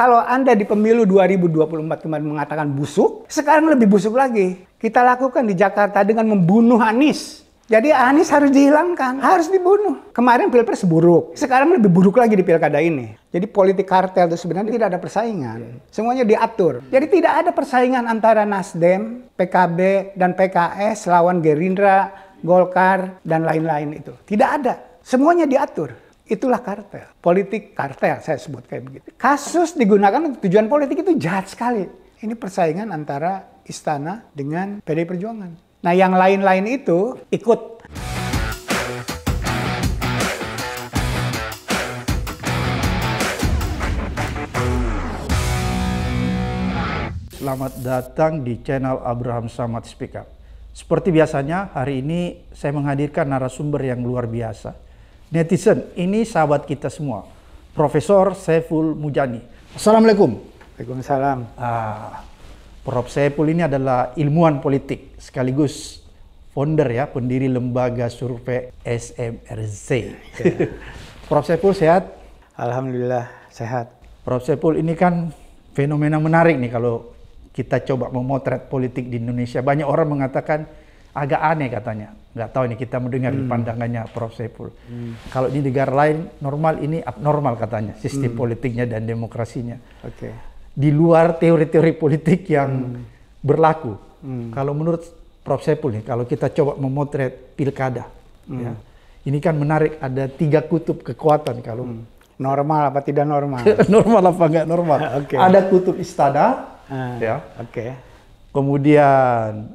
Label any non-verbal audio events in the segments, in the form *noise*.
Kalau Anda di pemilu 2024 kemarin mengatakan busuk, sekarang lebih busuk lagi. Kita lakukan di Jakarta dengan membunuh Anies. Jadi Anies harus dihilangkan, harus dibunuh. Kemarin pilpres buruk, sekarang lebih buruk lagi di pilkada ini. Jadi politik kartel itu sebenarnya tidak ada persaingan, semuanya diatur. Jadi tidak ada persaingan antara Nasdem, PKB, dan PKS lawan Gerindra, Golkar, dan lain-lain itu. Tidak ada, semuanya diatur. Itulah kartel. Politik kartel saya sebut kayak begitu. Kasus digunakan untuk tujuan politik itu jahat sekali. Ini persaingan antara istana dengan PD Perjuangan. Nah yang lain-lain itu ikut. Selamat datang di channel Abraham Samad Speak Up. Seperti biasanya, hari ini saya menghadirkan narasumber yang luar biasa netizen, ini sahabat kita semua, Profesor Saiful Mujani. Assalamualaikum. Waalaikumsalam. Ah, Prof. Saiful ini adalah ilmuwan politik sekaligus founder ya, pendiri lembaga survei SMRC. Ya. *laughs* Prof. Saiful sehat? Alhamdulillah sehat. Prof. Saiful ini kan fenomena menarik nih kalau kita coba memotret politik di Indonesia. Banyak orang mengatakan agak aneh katanya. Nggak tahu ini kita mendengar hmm. pandangannya Prof. Sepul. Hmm. Kalau di negara lain normal ini abnormal katanya sistem hmm. politiknya dan demokrasinya. Oke. Okay. Di luar teori-teori politik yang hmm. berlaku. Hmm. Kalau menurut Prof. Sepul nih, kalau kita coba memotret pilkada, hmm. ya, ini kan menarik ada tiga kutub kekuatan kalau hmm. Normal apa tidak normal? *laughs* normal apa nggak normal? *laughs* okay. Ada kutub istana, uh, ya. Oke. Okay. Kemudian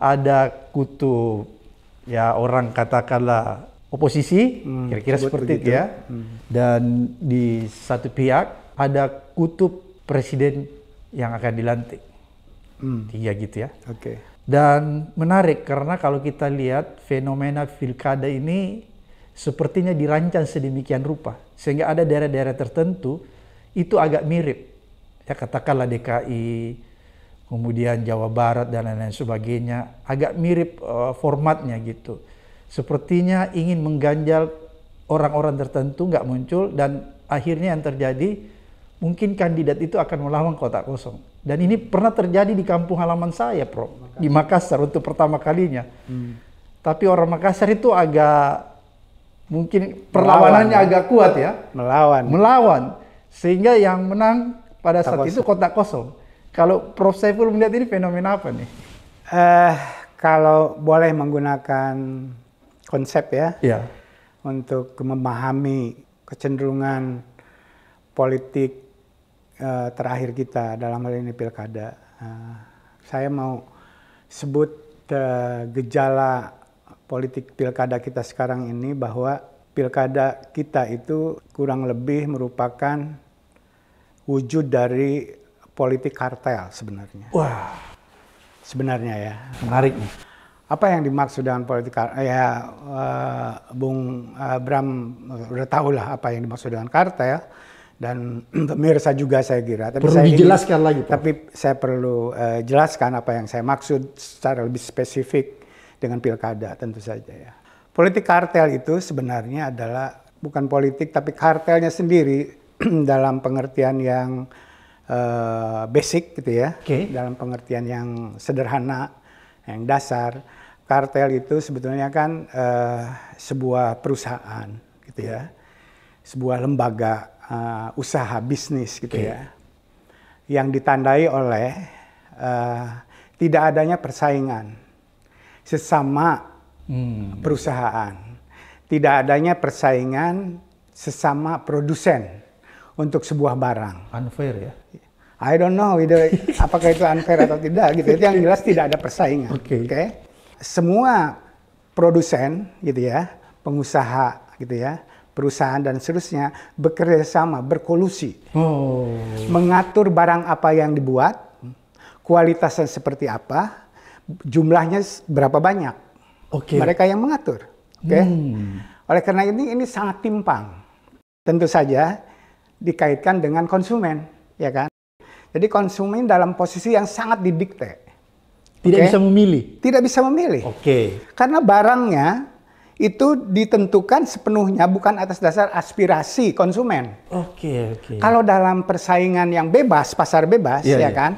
ada kutu ya orang katakanlah oposisi hmm, kira-kira seperti itu ya hmm. dan di satu pihak ada kutub presiden yang akan dilantik hmm. Iya gitu ya oke okay. dan menarik karena kalau kita lihat fenomena pilkada ini sepertinya dirancang sedemikian rupa sehingga ada daerah-daerah tertentu itu agak mirip ya katakanlah DKI kemudian Jawa Barat dan lain-lain sebagainya, agak mirip uh, formatnya gitu. Sepertinya ingin mengganjal orang-orang tertentu nggak muncul dan akhirnya yang terjadi mungkin kandidat itu akan melawan kotak kosong. Dan ini pernah terjadi di kampung halaman saya, Pro di Makassar untuk pertama kalinya. Hmm. Tapi orang Makassar itu agak mungkin perlawanannya Melawan, agak kuat ya. Melawan. Melawan. Sehingga yang menang pada saat itu kotak kosong. Kalau Prof Saiful melihat ini fenomena apa nih? Uh, kalau boleh menggunakan konsep ya, yeah. untuk memahami kecenderungan politik uh, terakhir kita dalam hal ini pilkada, uh, saya mau sebut uh, gejala politik pilkada kita sekarang ini bahwa pilkada kita itu kurang lebih merupakan wujud dari politik kartel sebenarnya. Wah. Sebenarnya ya. Menarik nih. Apa yang dimaksud dengan politik kartel? Ya, uh, Bung uh, Bram eh, udah tahu lah apa yang dimaksud dengan kartel dan *clears throat* pemirsa juga saya kira. Tapi perlu saya dijelaskan ingin, lagi Pak. Tapi saya perlu uh, jelaskan apa yang saya maksud secara lebih spesifik dengan pilkada tentu saja ya. Politik kartel itu sebenarnya adalah bukan politik tapi kartelnya sendiri *clears throat* dalam pengertian yang Eh, basic gitu ya, okay. dalam pengertian yang sederhana, yang dasar. Kartel itu sebetulnya kan uh, sebuah perusahaan gitu ya, sebuah lembaga uh, usaha bisnis gitu okay. ya, yang ditandai oleh uh, tidak adanya persaingan sesama hmm. perusahaan, tidak adanya persaingan sesama produsen untuk sebuah barang. Unfair ya? I don't know either, *laughs* apakah itu unfair atau tidak gitu. Itu yang jelas tidak ada persaingan. Oke. Okay. Okay? Semua produsen gitu ya, pengusaha gitu ya, perusahaan dan seterusnya bekerja sama, berkolusi. Oh. Mengatur barang apa yang dibuat, kualitasnya seperti apa, jumlahnya berapa banyak. Oke. Okay. Mereka yang mengatur. Oke. Okay? Hmm. Oleh karena ini ini sangat timpang. Tentu saja dikaitkan dengan konsumen, ya kan? Jadi konsumen dalam posisi yang sangat didikte. Tidak okay? bisa memilih. Tidak bisa memilih. Oke. Okay. Karena barangnya itu ditentukan sepenuhnya bukan atas dasar aspirasi konsumen. Oke, okay, oke. Okay. Kalau dalam persaingan yang bebas, pasar bebas yeah, ya yeah. kan,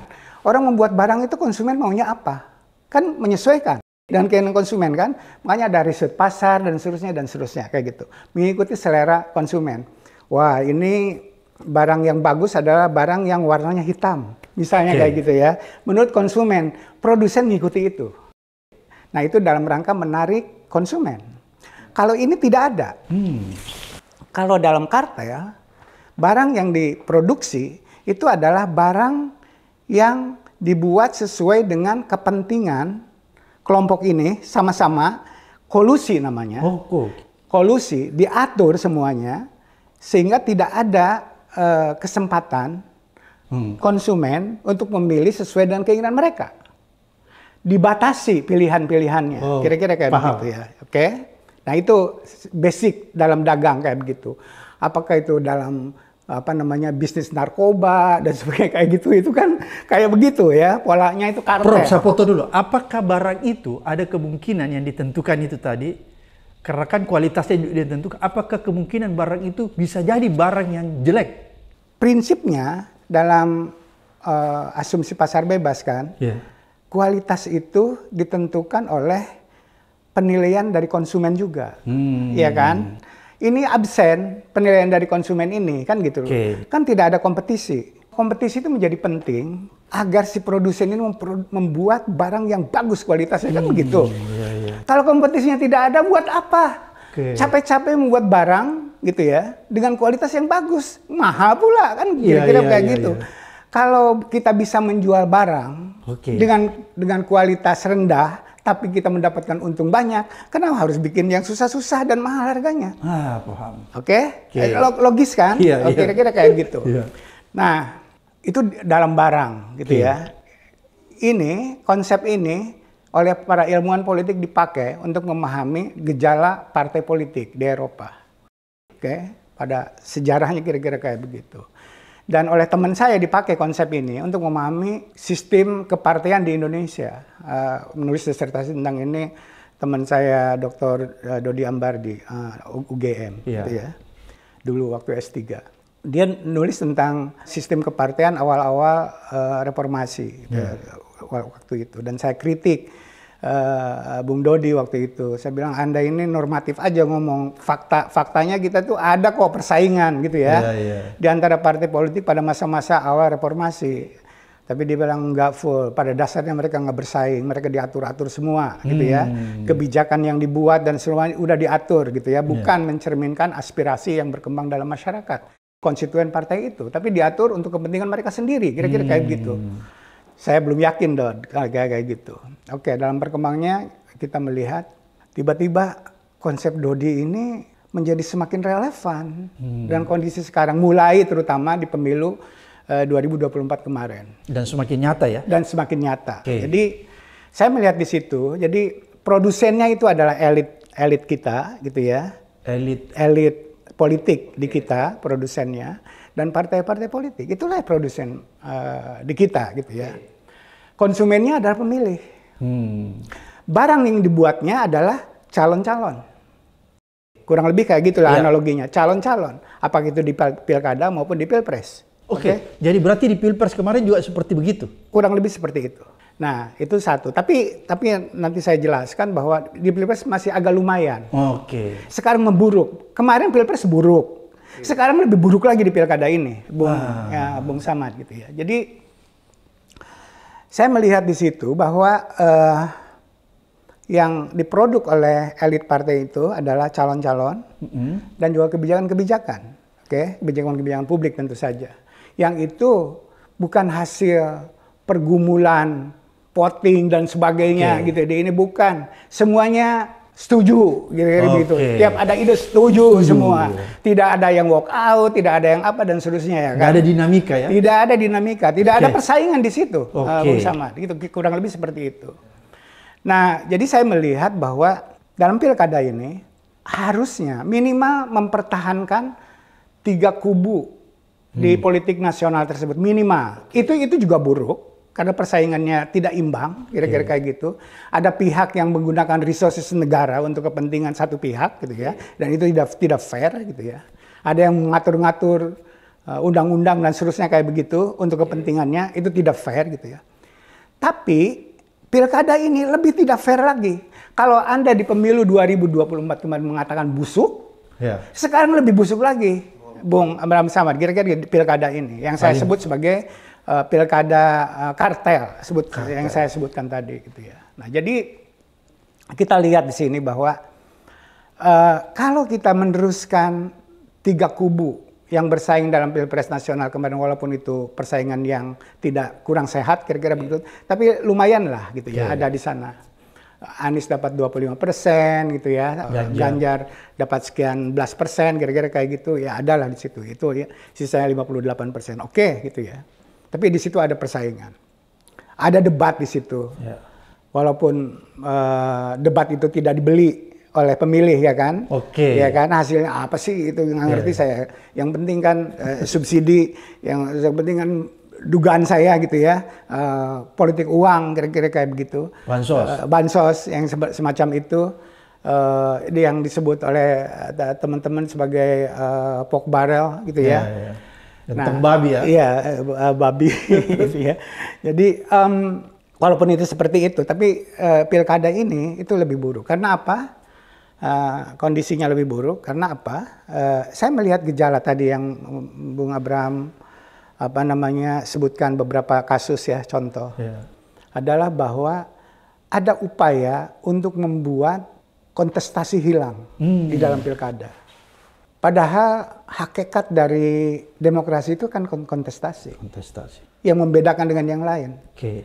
orang membuat barang itu konsumen maunya apa? Kan menyesuaikan dan keinginan konsumen kan. Makanya ada riset pasar dan seterusnya dan seterusnya kayak gitu. Mengikuti selera konsumen. Wah, ini barang yang bagus adalah barang yang warnanya hitam. Misalnya okay. kayak gitu ya. Menurut konsumen, produsen mengikuti itu. Nah, itu dalam rangka menarik konsumen. Kalau ini tidak ada. Hmm. Kalau dalam karta ya, barang yang diproduksi itu adalah barang yang dibuat sesuai dengan kepentingan kelompok ini sama-sama kolusi namanya. Oh, oh. Kolusi diatur semuanya sehingga tidak ada Eh, kesempatan hmm. konsumen untuk memilih sesuai dengan keinginan mereka. Dibatasi pilihan-pilihannya, oh, kira-kira kayak paham. begitu ya. Oke. Nah, itu basic dalam dagang kayak begitu. Apakah itu dalam apa namanya bisnis narkoba dan *laughs* sebagainya kayak gitu itu kan kayak begitu ya polanya itu kartel. Prof, saya foto dulu. Apakah barang itu ada kemungkinan yang ditentukan itu tadi karena kan kualitasnya ditentukan. Apakah kemungkinan barang itu bisa jadi barang yang jelek? Prinsipnya dalam uh, asumsi pasar bebas kan, yeah. kualitas itu ditentukan oleh penilaian dari konsumen juga, hmm. Iya kan? Ini absen penilaian dari konsumen ini kan gitu, okay. kan tidak ada kompetisi. Kompetisi itu menjadi penting agar si produsen ini membuat barang yang bagus kualitasnya kan hmm, begitu. Iya, iya, iya. Kalau kompetisinya tidak ada, buat apa? Capek-capek okay. membuat barang gitu ya dengan kualitas yang bagus, mahal pula kan iya, kira-kira yeah, kayak iya, gitu. Kalau kita bisa menjual barang okay. dengan dengan kualitas rendah, tapi kita mendapatkan untung banyak, kenapa harus bikin yang susah-susah dan mahal harganya? Ah, paham. Oke? Okay? okay. Logis kan? kira oh, Kira-kira yeah. kayak gitu. Yeah. Nah, itu dalam barang gitu yeah. ya. Ini konsep ini oleh para ilmuwan politik dipakai untuk memahami gejala partai politik di Eropa. Oke, okay? pada sejarahnya kira-kira kayak begitu. Dan oleh teman saya dipakai konsep ini untuk memahami sistem kepartean di Indonesia. Uh, menulis disertasi tentang ini teman saya Dr. Eh, Dodi Ambardi uh, eh, UGM yeah. gitu ya. Dulu waktu S3 dia nulis tentang sistem kepartean awal-awal uh, reformasi gitu, ya. waktu itu dan saya kritik uh, Bung Dodi waktu itu saya bilang anda ini normatif aja ngomong fakta faktanya kita tuh ada kok persaingan gitu ya yeah, yeah. di antara partai politik pada masa-masa awal reformasi tapi dia bilang nggak full. Pada dasarnya mereka nggak bersaing, mereka diatur-atur semua, hmm. gitu ya. Hmm. Kebijakan yang dibuat dan semuanya udah diatur, gitu ya. Bukan yeah. mencerminkan aspirasi yang berkembang dalam masyarakat konstituen partai itu, tapi diatur untuk kepentingan mereka sendiri, kira-kira kayak gitu. Hmm. Saya belum yakin dong kayak kayak gitu. Oke, dalam perkembangnya kita melihat tiba-tiba konsep Dodi ini menjadi semakin relevan hmm. dan kondisi sekarang mulai terutama di pemilu eh, uh, 2024 kemarin. Dan semakin nyata ya. Dan semakin nyata. Okay. Jadi saya melihat di situ, jadi produsennya itu adalah elit elit kita gitu ya. Elit elit politik di iya. kita produsennya dan partai-partai politik itulah produsen uh, di kita gitu ya iya. konsumennya adalah pemilih hmm. barang yang dibuatnya adalah calon-calon kurang lebih kayak gitulah ya. analoginya calon-calon apakah itu di pilkada maupun di pilpres oke okay. okay? jadi berarti di pilpres kemarin juga seperti begitu kurang lebih seperti itu Nah, itu satu. Tapi tapi nanti saya jelaskan bahwa di Pilpres masih agak lumayan. Oke. Okay. Sekarang memburuk. Kemarin Pilpres buruk. Sekarang lebih buruk lagi di pilkada ini, Bung ah. ya, Bung Samad gitu ya. Jadi saya melihat di situ bahwa uh, yang diproduk oleh elit partai itu adalah calon-calon mm -hmm. dan juga kebijakan-kebijakan. Oke, okay? kebijakan-kebijakan publik tentu saja. Yang itu bukan hasil pergumulan poting dan sebagainya okay. gitu. Jadi ya. ini bukan semuanya setuju gitu kan, okay. gitu. Tiap ada ide setuju, setuju semua. Tidak ada yang walk out, tidak ada yang apa dan seterusnya ya kan. Tidak ada dinamika ya. Tidak ada dinamika, tidak okay. ada persaingan di situ. Eh, okay. Uh, sama gitu kurang lebih seperti itu. Nah, jadi saya melihat bahwa dalam pilkada ini harusnya minimal mempertahankan tiga kubu hmm. di politik nasional tersebut minimal. Itu itu juga buruk karena persaingannya tidak imbang, kira-kira okay. Iya. kayak gitu. Ada pihak yang menggunakan resources negara untuk kepentingan satu pihak, gitu ya, iya. dan itu tidak tidak fair, gitu ya. Ada yang mengatur-ngatur eh, undang-undang dan seterusnya kayak begitu untuk iya. kepentingannya, itu tidak fair, gitu ya. Tapi pilkada ini lebih tidak fair lagi. Kalau anda di pemilu 2024 kemarin mengatakan busuk, yeah. sekarang lebih busuk lagi, Bung Abraham Samad. Kira-kira pilkada ini yang saya sebut sebagai uh, pilkada uh, kartel sebut kartel. yang saya sebutkan tadi gitu ya. Nah, jadi kita lihat di sini bahwa uh, kalau kita meneruskan tiga kubu yang bersaing dalam pilpres nasional kemarin walaupun itu persaingan yang tidak kurang sehat kira-kira iya. begitu tapi lumayan lah gitu ya yeah, iya. ada di sana Anies dapat 25 persen gitu ya Ganjar, Ganjar dapat sekian belas persen kira-kira kayak gitu ya ada lah di situ itu ya sisanya 58 persen oke okay, gitu ya tapi di situ ada persaingan, ada debat di situ. Yeah. Walaupun uh, debat itu tidak dibeli oleh pemilih ya kan, oke, okay. ya kan hasilnya apa sih itu nggak ya, ngerti yeah. saya. Yang penting kan uh, subsidi, yang, yang penting kan dugaan saya gitu ya uh, politik uang kira-kira kayak begitu bansos uh, bansos yang semacam itu uh, yang disebut oleh teman-teman sebagai uh, pok barrel gitu ya. yeah. Ya, ya. Nah, tentang nah, babi ya? Iya, uh, babi. *laughs* Gitu ya. Jadi um, walaupun itu seperti itu, tapi uh, pilkada ini itu lebih buruk. Karena apa? Uh, kondisinya lebih buruk. Karena apa? Uh, saya melihat gejala tadi yang Bung Abraham apa namanya sebutkan beberapa kasus ya contoh yeah. adalah bahwa ada upaya untuk membuat kontestasi hilang hmm. di dalam pilkada. Padahal hakikat dari demokrasi itu kan kontestasi. Kontestasi. Yang membedakan dengan yang lain. Oke. Okay.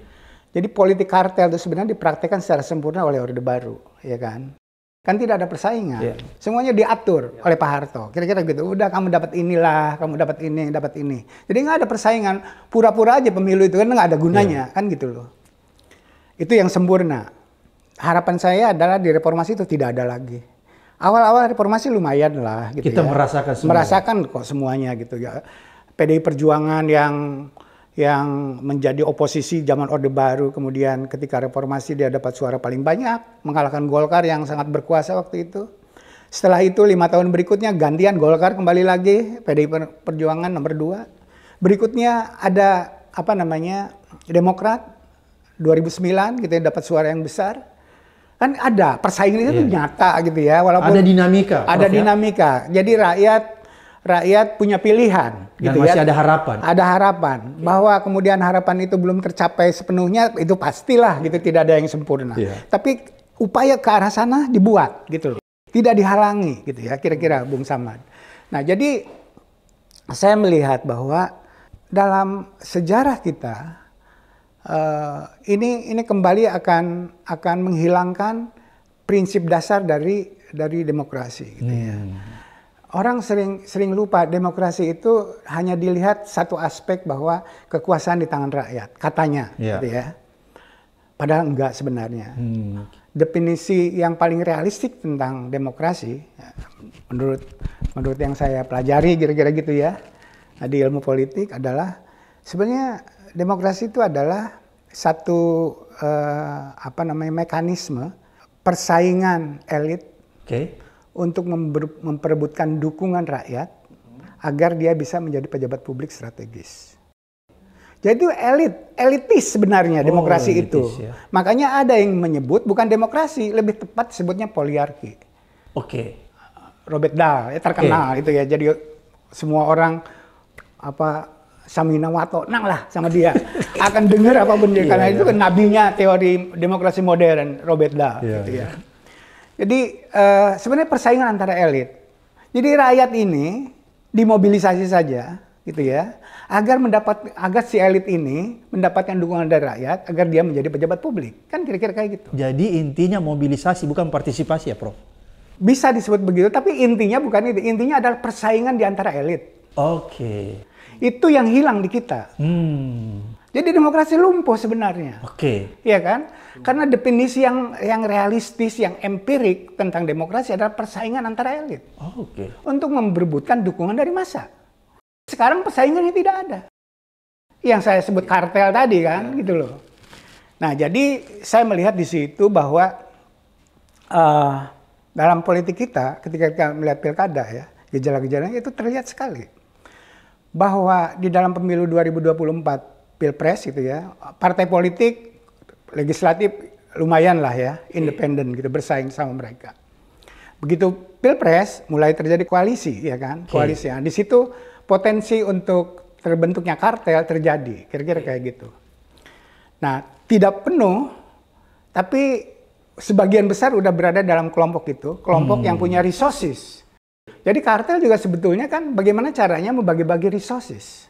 Jadi politik kartel itu sebenarnya dipraktekkan secara sempurna oleh Orde Baru, ya kan? Kan tidak ada persaingan. Yeah. Semuanya diatur yeah. oleh Pak Harto. Kira-kira gitu. Udah kamu dapat inilah, kamu dapat ini, dapat ini. Jadi nggak ada persaingan. Pura-pura aja pemilu itu kan nggak ada gunanya, yeah. kan gitu loh. Itu yang sempurna. Harapan saya adalah di reformasi itu tidak ada lagi awal-awal reformasi lumayan lah. Gitu Kita ya. merasakan semua. Merasakan kok semuanya gitu ya. PDI Perjuangan yang yang menjadi oposisi zaman Orde Baru, kemudian ketika reformasi dia dapat suara paling banyak, mengalahkan Golkar yang sangat berkuasa waktu itu. Setelah itu lima tahun berikutnya gantian Golkar kembali lagi PDI Perjuangan nomor dua. Berikutnya ada apa namanya Demokrat 2009 gitu ya, dapat suara yang besar kan ada persaingan itu yeah. nyata gitu ya walaupun ada dinamika ada ya? dinamika ya? jadi rakyat rakyat punya pilihan dan gitu masih ya. ada harapan ada harapan bahwa kemudian harapan itu belum tercapai sepenuhnya itu pastilah gitu tidak ada yang sempurna yeah. tapi upaya ke arah sana dibuat gitu loh tidak dihalangi gitu ya kira-kira Bung Samad nah jadi saya melihat bahwa dalam sejarah kita Eh, ini ini kembali akan akan menghilangkan prinsip dasar dari dari demokrasi gitu ya. hmm. ya. Orang sering sering lupa demokrasi itu hanya dilihat satu aspek bahwa kekuasaan di tangan rakyat katanya yeah. gitu ya. Padahal enggak sebenarnya. Hmm. Definisi yang paling realistik tentang demokrasi ya, menurut menurut yang saya pelajari kira-kira gitu ya di ilmu politik adalah Sebenarnya demokrasi itu adalah satu uh, apa namanya mekanisme persaingan elit okay. untuk memperebutkan dukungan rakyat agar dia bisa menjadi pejabat publik strategis. Jadi itu elit, elitis sebenarnya oh, demokrasi elitis, itu. Ya. Makanya ada yang menyebut bukan demokrasi, lebih tepat sebutnya poliarki. Oke. Okay. Robert Dahl ya terkenal okay. itu ya. Jadi semua orang apa Samina Wato, nang lah sama dia. *laughs* Akan dengar apa dia, karena yeah, itu iya. kan yeah. nabinya teori demokrasi modern, Robert Dahl. Yeah, gitu ya. Iya. Jadi uh, sebenarnya persaingan antara elit. Jadi rakyat ini dimobilisasi saja, gitu ya, agar mendapat agar si elit ini mendapatkan dukungan dari rakyat agar dia menjadi pejabat publik. Kan kira-kira kayak gitu. Jadi intinya mobilisasi bukan partisipasi ya, Prof. Bisa disebut begitu, tapi intinya bukan itu. Intinya adalah persaingan di antara elit. Oke. Okay. Itu yang hilang di kita. Hmm. Jadi demokrasi lumpuh sebenarnya. Oke. Okay. Iya kan? Karena definisi yang yang realistis, yang empirik tentang demokrasi adalah persaingan antara elit. Oh, Oke. Okay. Untuk memperebutkan dukungan dari massa. Sekarang persaingannya tidak ada. Yang saya sebut iya. kartel tadi kan, ya. gitu loh. Nah, jadi saya melihat di situ bahwa uh, dalam politik kita, ketika kita melihat pilkada ya, gejala-gejalanya itu terlihat sekali bahwa di dalam pemilu 2024 Pilpres gitu ya, partai politik legislatif lumayan lah ya, independen gitu bersaing sama mereka. Begitu Pilpres mulai terjadi koalisi ya kan, koalisi. Nah, di situ potensi untuk terbentuknya kartel terjadi, kira-kira kayak gitu. Nah, tidak penuh tapi sebagian besar udah berada dalam kelompok itu, kelompok hmm. yang punya resources jadi kartel juga sebetulnya kan bagaimana caranya membagi-bagi resources.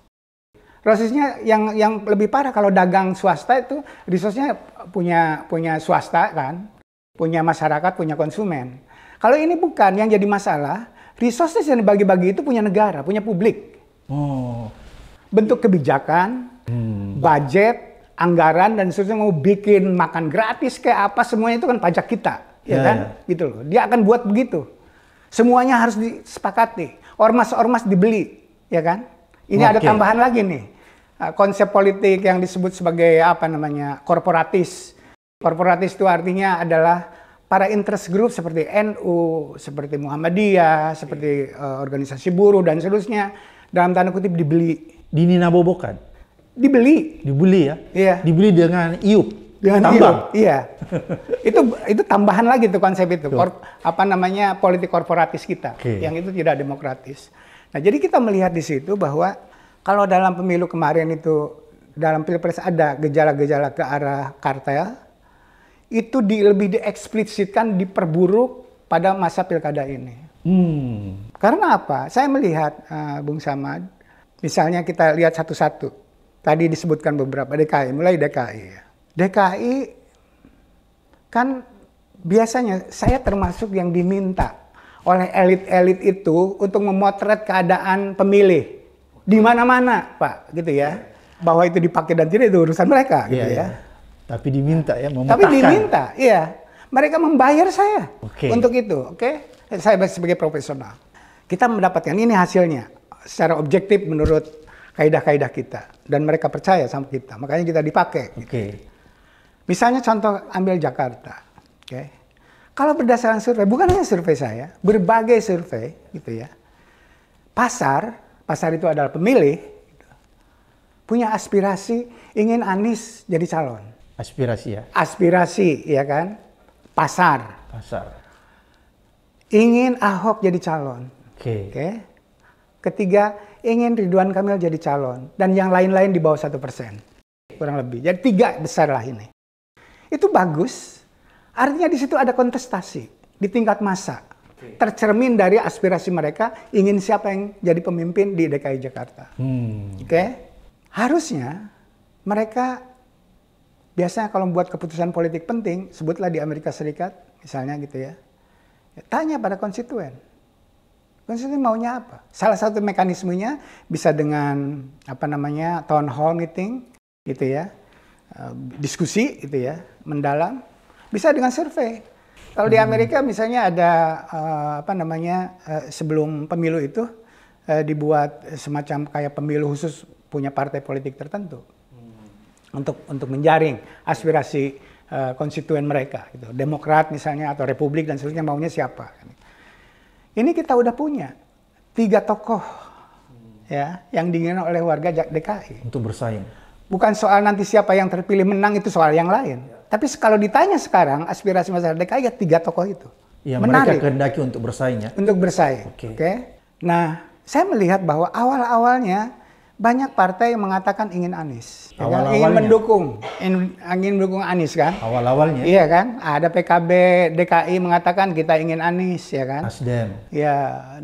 Resourcesnya yang yang lebih parah kalau dagang swasta itu resourcesnya punya punya swasta kan, punya masyarakat, punya konsumen. Kalau ini bukan yang jadi masalah, resources yang dibagi-bagi itu punya negara, punya publik. Oh. Bentuk kebijakan, hmm. budget, anggaran dan seterusnya mau bikin makan gratis kayak apa semuanya itu kan pajak kita, ya, ya kan? Ya. Gitu loh. Dia akan buat begitu. Semuanya harus disepakati. Ormas-ormas dibeli, ya kan? Ini okay. ada tambahan lagi nih. Eh, konsep politik yang disebut sebagai apa namanya? korporatis. Korporatis itu artinya adalah para interest group seperti NU, seperti Muhammadiyah, seperti uh, organisasi buruh dan seterusnya dalam tanda kutip dibeli. dininabobokan. Dibeli. Dibeli ya? Iya. Dibeli dengan IUP ganti tambah iya *laughs* itu itu tambahan lagi tuh konsep itu Kor, apa namanya politik korporatis kita okay. yang itu tidak demokratis nah jadi kita melihat di situ bahwa kalau dalam pemilu kemarin itu dalam pilpres ada gejala-gejala ke arah kartel itu di, lebih dieksplisitkan diperburuk pada masa pilkada ini hmm. karena apa saya melihat uh, bung samad misalnya kita lihat satu-satu tadi disebutkan beberapa DKI mulai DKI ya DKI kan biasanya saya termasuk yang diminta oleh elit-elit itu untuk memotret keadaan pemilih di mana-mana, Pak, gitu ya. Bahwa itu dipakai dan tidak itu urusan mereka, gitu iya, ya. Iya. Tapi diminta ya, memotret. Tapi diminta, iya. Mereka membayar saya okay. untuk itu, oke? Okay? Saya sebagai profesional. Kita mendapatkan ini hasilnya secara objektif menurut kaidah-kaidah kita dan mereka percaya sama kita. Makanya kita dipakai. Gitu. Okay. Misalnya contoh ambil Jakarta, oke. Okay. Kalau berdasarkan survei, bukan hanya survei saya, berbagai survei gitu ya. Pasar, pasar itu adalah pemilih, gitu. punya aspirasi ingin Anies jadi calon. Aspirasi ya? Aspirasi, ya kan? Pasar. Pasar. Ingin Ahok jadi calon. Oke. Okay. Okay. Ketiga, ingin Ridwan Kamil jadi calon. Dan yang lain-lain di bawah satu persen. Kurang lebih. Jadi tiga besar lah ini. Itu bagus. Artinya di situ ada kontestasi di tingkat masa Tercermin dari aspirasi mereka ingin siapa yang jadi pemimpin di DKI Jakarta. Hmm. Oke. Okay? Harusnya mereka biasanya kalau membuat keputusan politik penting, sebutlah di Amerika Serikat misalnya gitu ya. Tanya pada konstituen. Konstituen maunya apa? Salah satu mekanismenya bisa dengan apa namanya town hall meeting gitu ya Eh, diskusi itu ya, mendalam, bisa dengan survei. Kalau di hmm. Amerika misalnya ada uh, apa namanya uh, sebelum pemilu itu uh, dibuat semacam kayak pemilu khusus punya partai politik tertentu hmm. untuk untuk menjaring aspirasi uh, konstituen mereka gitu. Demokrat misalnya atau Republik dan seterusnya maunya siapa. Kan. Ini kita udah punya tiga tokoh hmm. ya yang diinginkan oleh warga DKI untuk bersaing Bukan soal nanti siapa yang terpilih menang itu soal yang lain. Ya. Tapi kalau ditanya sekarang aspirasi masyarakat DKI ya tiga tokoh itu. Ya, Menarik. mereka kehendaki untuk bersaing ya. Untuk bersaing. Oke. Okay. Okay? Nah, saya melihat bahwa awal-awalnya banyak partai yang mengatakan ingin Anies, Awal kan? ingin mendukung, ingin mendukung Anies kan? Awal-awalnya. Iya kan? Ada PKB, DKI mengatakan kita ingin Anies, ya kan? Nasdem. Iya.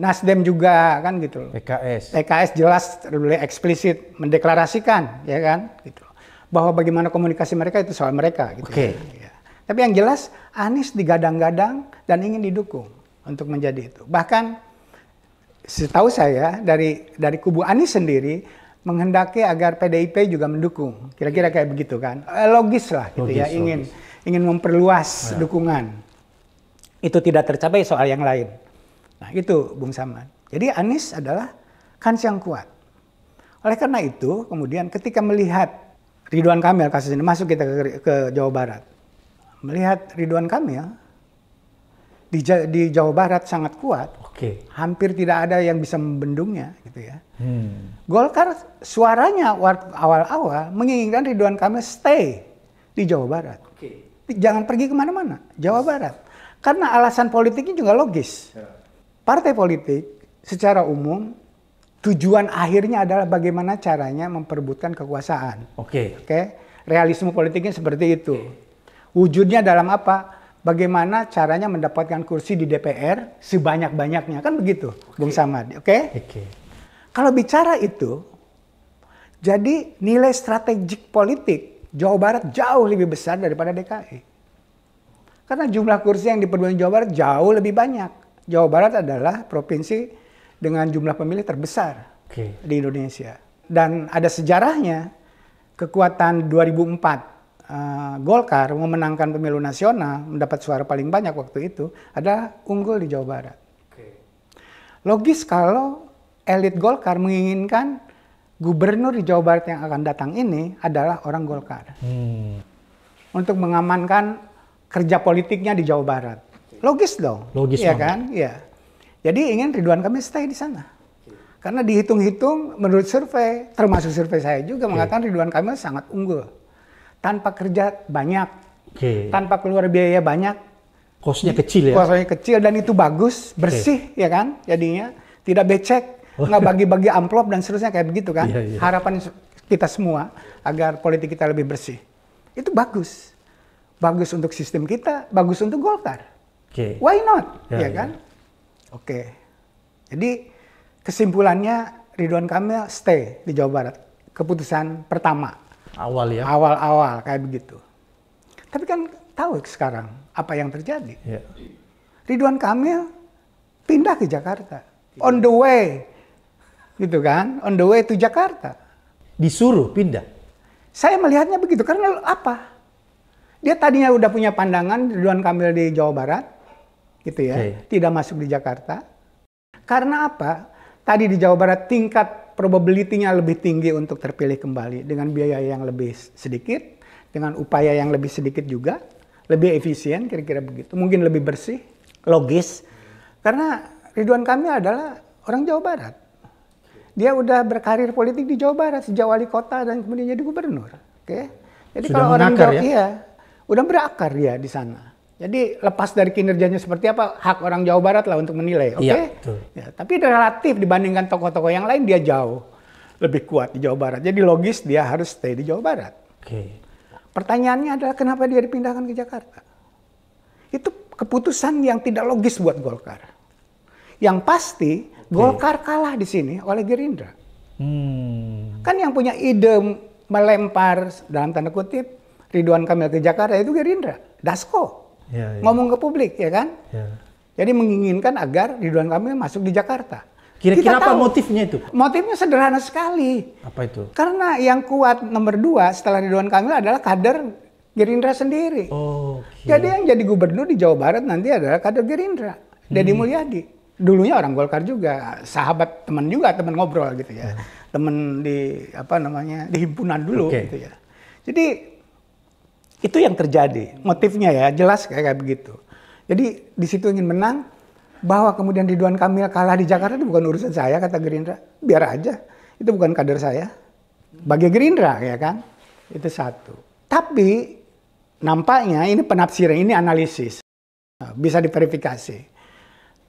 Nasdem juga kan gitu. PKS. PKS jelas lebih eksplisit mendeklarasikan, ya kan? Gitu. Bahwa bagaimana komunikasi mereka itu soal mereka. Gitu. Oke. Okay. Ya. Tapi yang jelas Anies digadang-gadang dan ingin didukung untuk menjadi itu. Bahkan setahu saya dari dari kubu Anies sendiri menghendaki agar PDIP juga mendukung. Kira-kira iya. kayak begitu kan? Eh, Logis lah gitu ya, logis, ya, ingin ingin memperluas ya. dukungan. Itu tidak tercapai soal yang lain. Nah, itu Bung Saman. Jadi Anies adalah kans yang kuat. Oleh karena itu, kemudian ketika melihat Ridwan Kamil kasus ini masuk kita ke, ke Jawa Barat. Melihat Ridwan Kamil di, di Jawa Barat sangat kuat. Oke. Okay. Hampir tidak ada yang bisa membendungnya, gitu ya. Hmm. Golkar suaranya awal-awal menginginkan Ridwan Kamil stay di Jawa Barat. Oke. Okay. Jangan pergi kemana-mana, Jawa yes. Barat. Karena alasan politiknya juga logis. Ya. Partai politik secara umum tujuan akhirnya adalah bagaimana caranya memperbutkan kekuasaan. Oke. Okay. Oke. Okay? Realisme politiknya seperti itu. Wujudnya dalam apa? bagaimana caranya mendapatkan kursi di DPR sebanyak-banyaknya. Kan begitu, okay. Bung Samad. Oke? Okay? Okay. Kalau bicara itu, jadi nilai strategik politik Jawa Barat jauh lebih besar daripada DKI. Karena jumlah kursi yang diperlukan Jawa Barat jauh lebih banyak. Jawa Barat adalah provinsi dengan jumlah pemilih terbesar okay. di Indonesia. Dan ada sejarahnya, kekuatan 2004 uh, Golkar memenangkan pemilu nasional, mendapat suara paling banyak waktu itu, ada unggul di Jawa Barat. Logis kalau elit Golkar menginginkan gubernur di Jawa Barat yang akan datang ini adalah orang Golkar. Hmm. Untuk mengamankan kerja politiknya di Jawa Barat. Logis dong. Logis ya kan? Iya. Jadi ingin Ridwan Kamil stay di sana. Karena dihitung-hitung menurut survei, termasuk survei saya juga mengatakan Ridwan Kamil sangat unggul tanpa kerja banyak, okay. tanpa keluar biaya banyak. Kosnya kecil ya? Kosnya kecil dan itu bagus, bersih okay. ya kan jadinya. Tidak becek, oh. nggak bagi-bagi amplop dan seterusnya kayak begitu kan. Yeah, yeah. Harapan kita semua agar politik kita lebih bersih. Itu bagus. Bagus untuk sistem kita, bagus untuk Golkar. Okay. Why not? Yeah, ya, ya kan? Oke. Okay. Jadi kesimpulannya Ridwan Kamil stay di Jawa Barat. Keputusan pertama Awal ya? Awal-awal kayak begitu. Tapi kan tahu sekarang apa yang terjadi. Ya. Ridwan Kamil pindah ke Jakarta. On the way. Gitu kan? On the way to Jakarta. Disuruh pindah? Saya melihatnya begitu. Karena apa? Dia tadinya udah punya pandangan Ridwan Kamil di Jawa Barat. Gitu ya. Okay. Tidak masuk di Jakarta. Karena apa? Tadi di Jawa Barat tingkat probability-nya lebih tinggi untuk terpilih kembali dengan biaya yang lebih sedikit, dengan upaya yang lebih sedikit juga, lebih efisien kira-kira begitu. Mungkin lebih bersih, logis. Karena Ridwan kami adalah orang Jawa Barat. Dia udah berkarir politik di Jawa Barat sejak wali kota dan kemudian jadi gubernur. Oke. Jadi Sudah kalau orang Jawa ya? iya, udah berakar dia di sana. Jadi lepas dari kinerjanya seperti apa, hak orang Jawa Barat lah untuk menilai, iya, oke? Okay? Ya, ya, tapi relatif dibandingkan tokoh-tokoh yang lain dia jauh lebih kuat di Jawa Barat. Jadi logis dia harus stay di Jawa Barat. Oke. Okay. Pertanyaannya adalah kenapa dia dipindahkan ke Jakarta? Itu keputusan yang tidak logis buat Golkar. Yang pasti okay. Golkar kalah di sini oleh Gerindra. Hmm. Kan yang punya ide melempar dalam tanda kutip Ridwan Kamil ke Jakarta itu Gerindra, Dasko. Ya, ya, ngomong ke publik ya kan. Ya. Jadi menginginkan agar Ridwan Kamil masuk di Jakarta. Kira-kira apa motifnya itu? Motifnya sederhana sekali. Apa itu? Karena yang kuat nomor dua setelah Ridwan Kamil adalah kader Gerindra sendiri. Oh. Okay. Jadi yang jadi gubernur di Jawa Barat nanti adalah kader Gerindra, Deddy hmm. Mulyadi. Dulunya orang Golkar juga, sahabat teman juga, teman ngobrol gitu ya, hmm. teman di apa namanya di himpunan dulu okay. gitu ya. Jadi itu yang terjadi. Motifnya ya jelas kayak begitu. Jadi di situ ingin menang bahwa kemudian Ridwan Kamil kalah di Jakarta itu bukan urusan saya kata Gerindra. Biar aja. Itu bukan kader saya. Bagi Gerindra ya kan. Itu satu. Tapi nampaknya ini penafsiran, ini analisis. Bisa diverifikasi.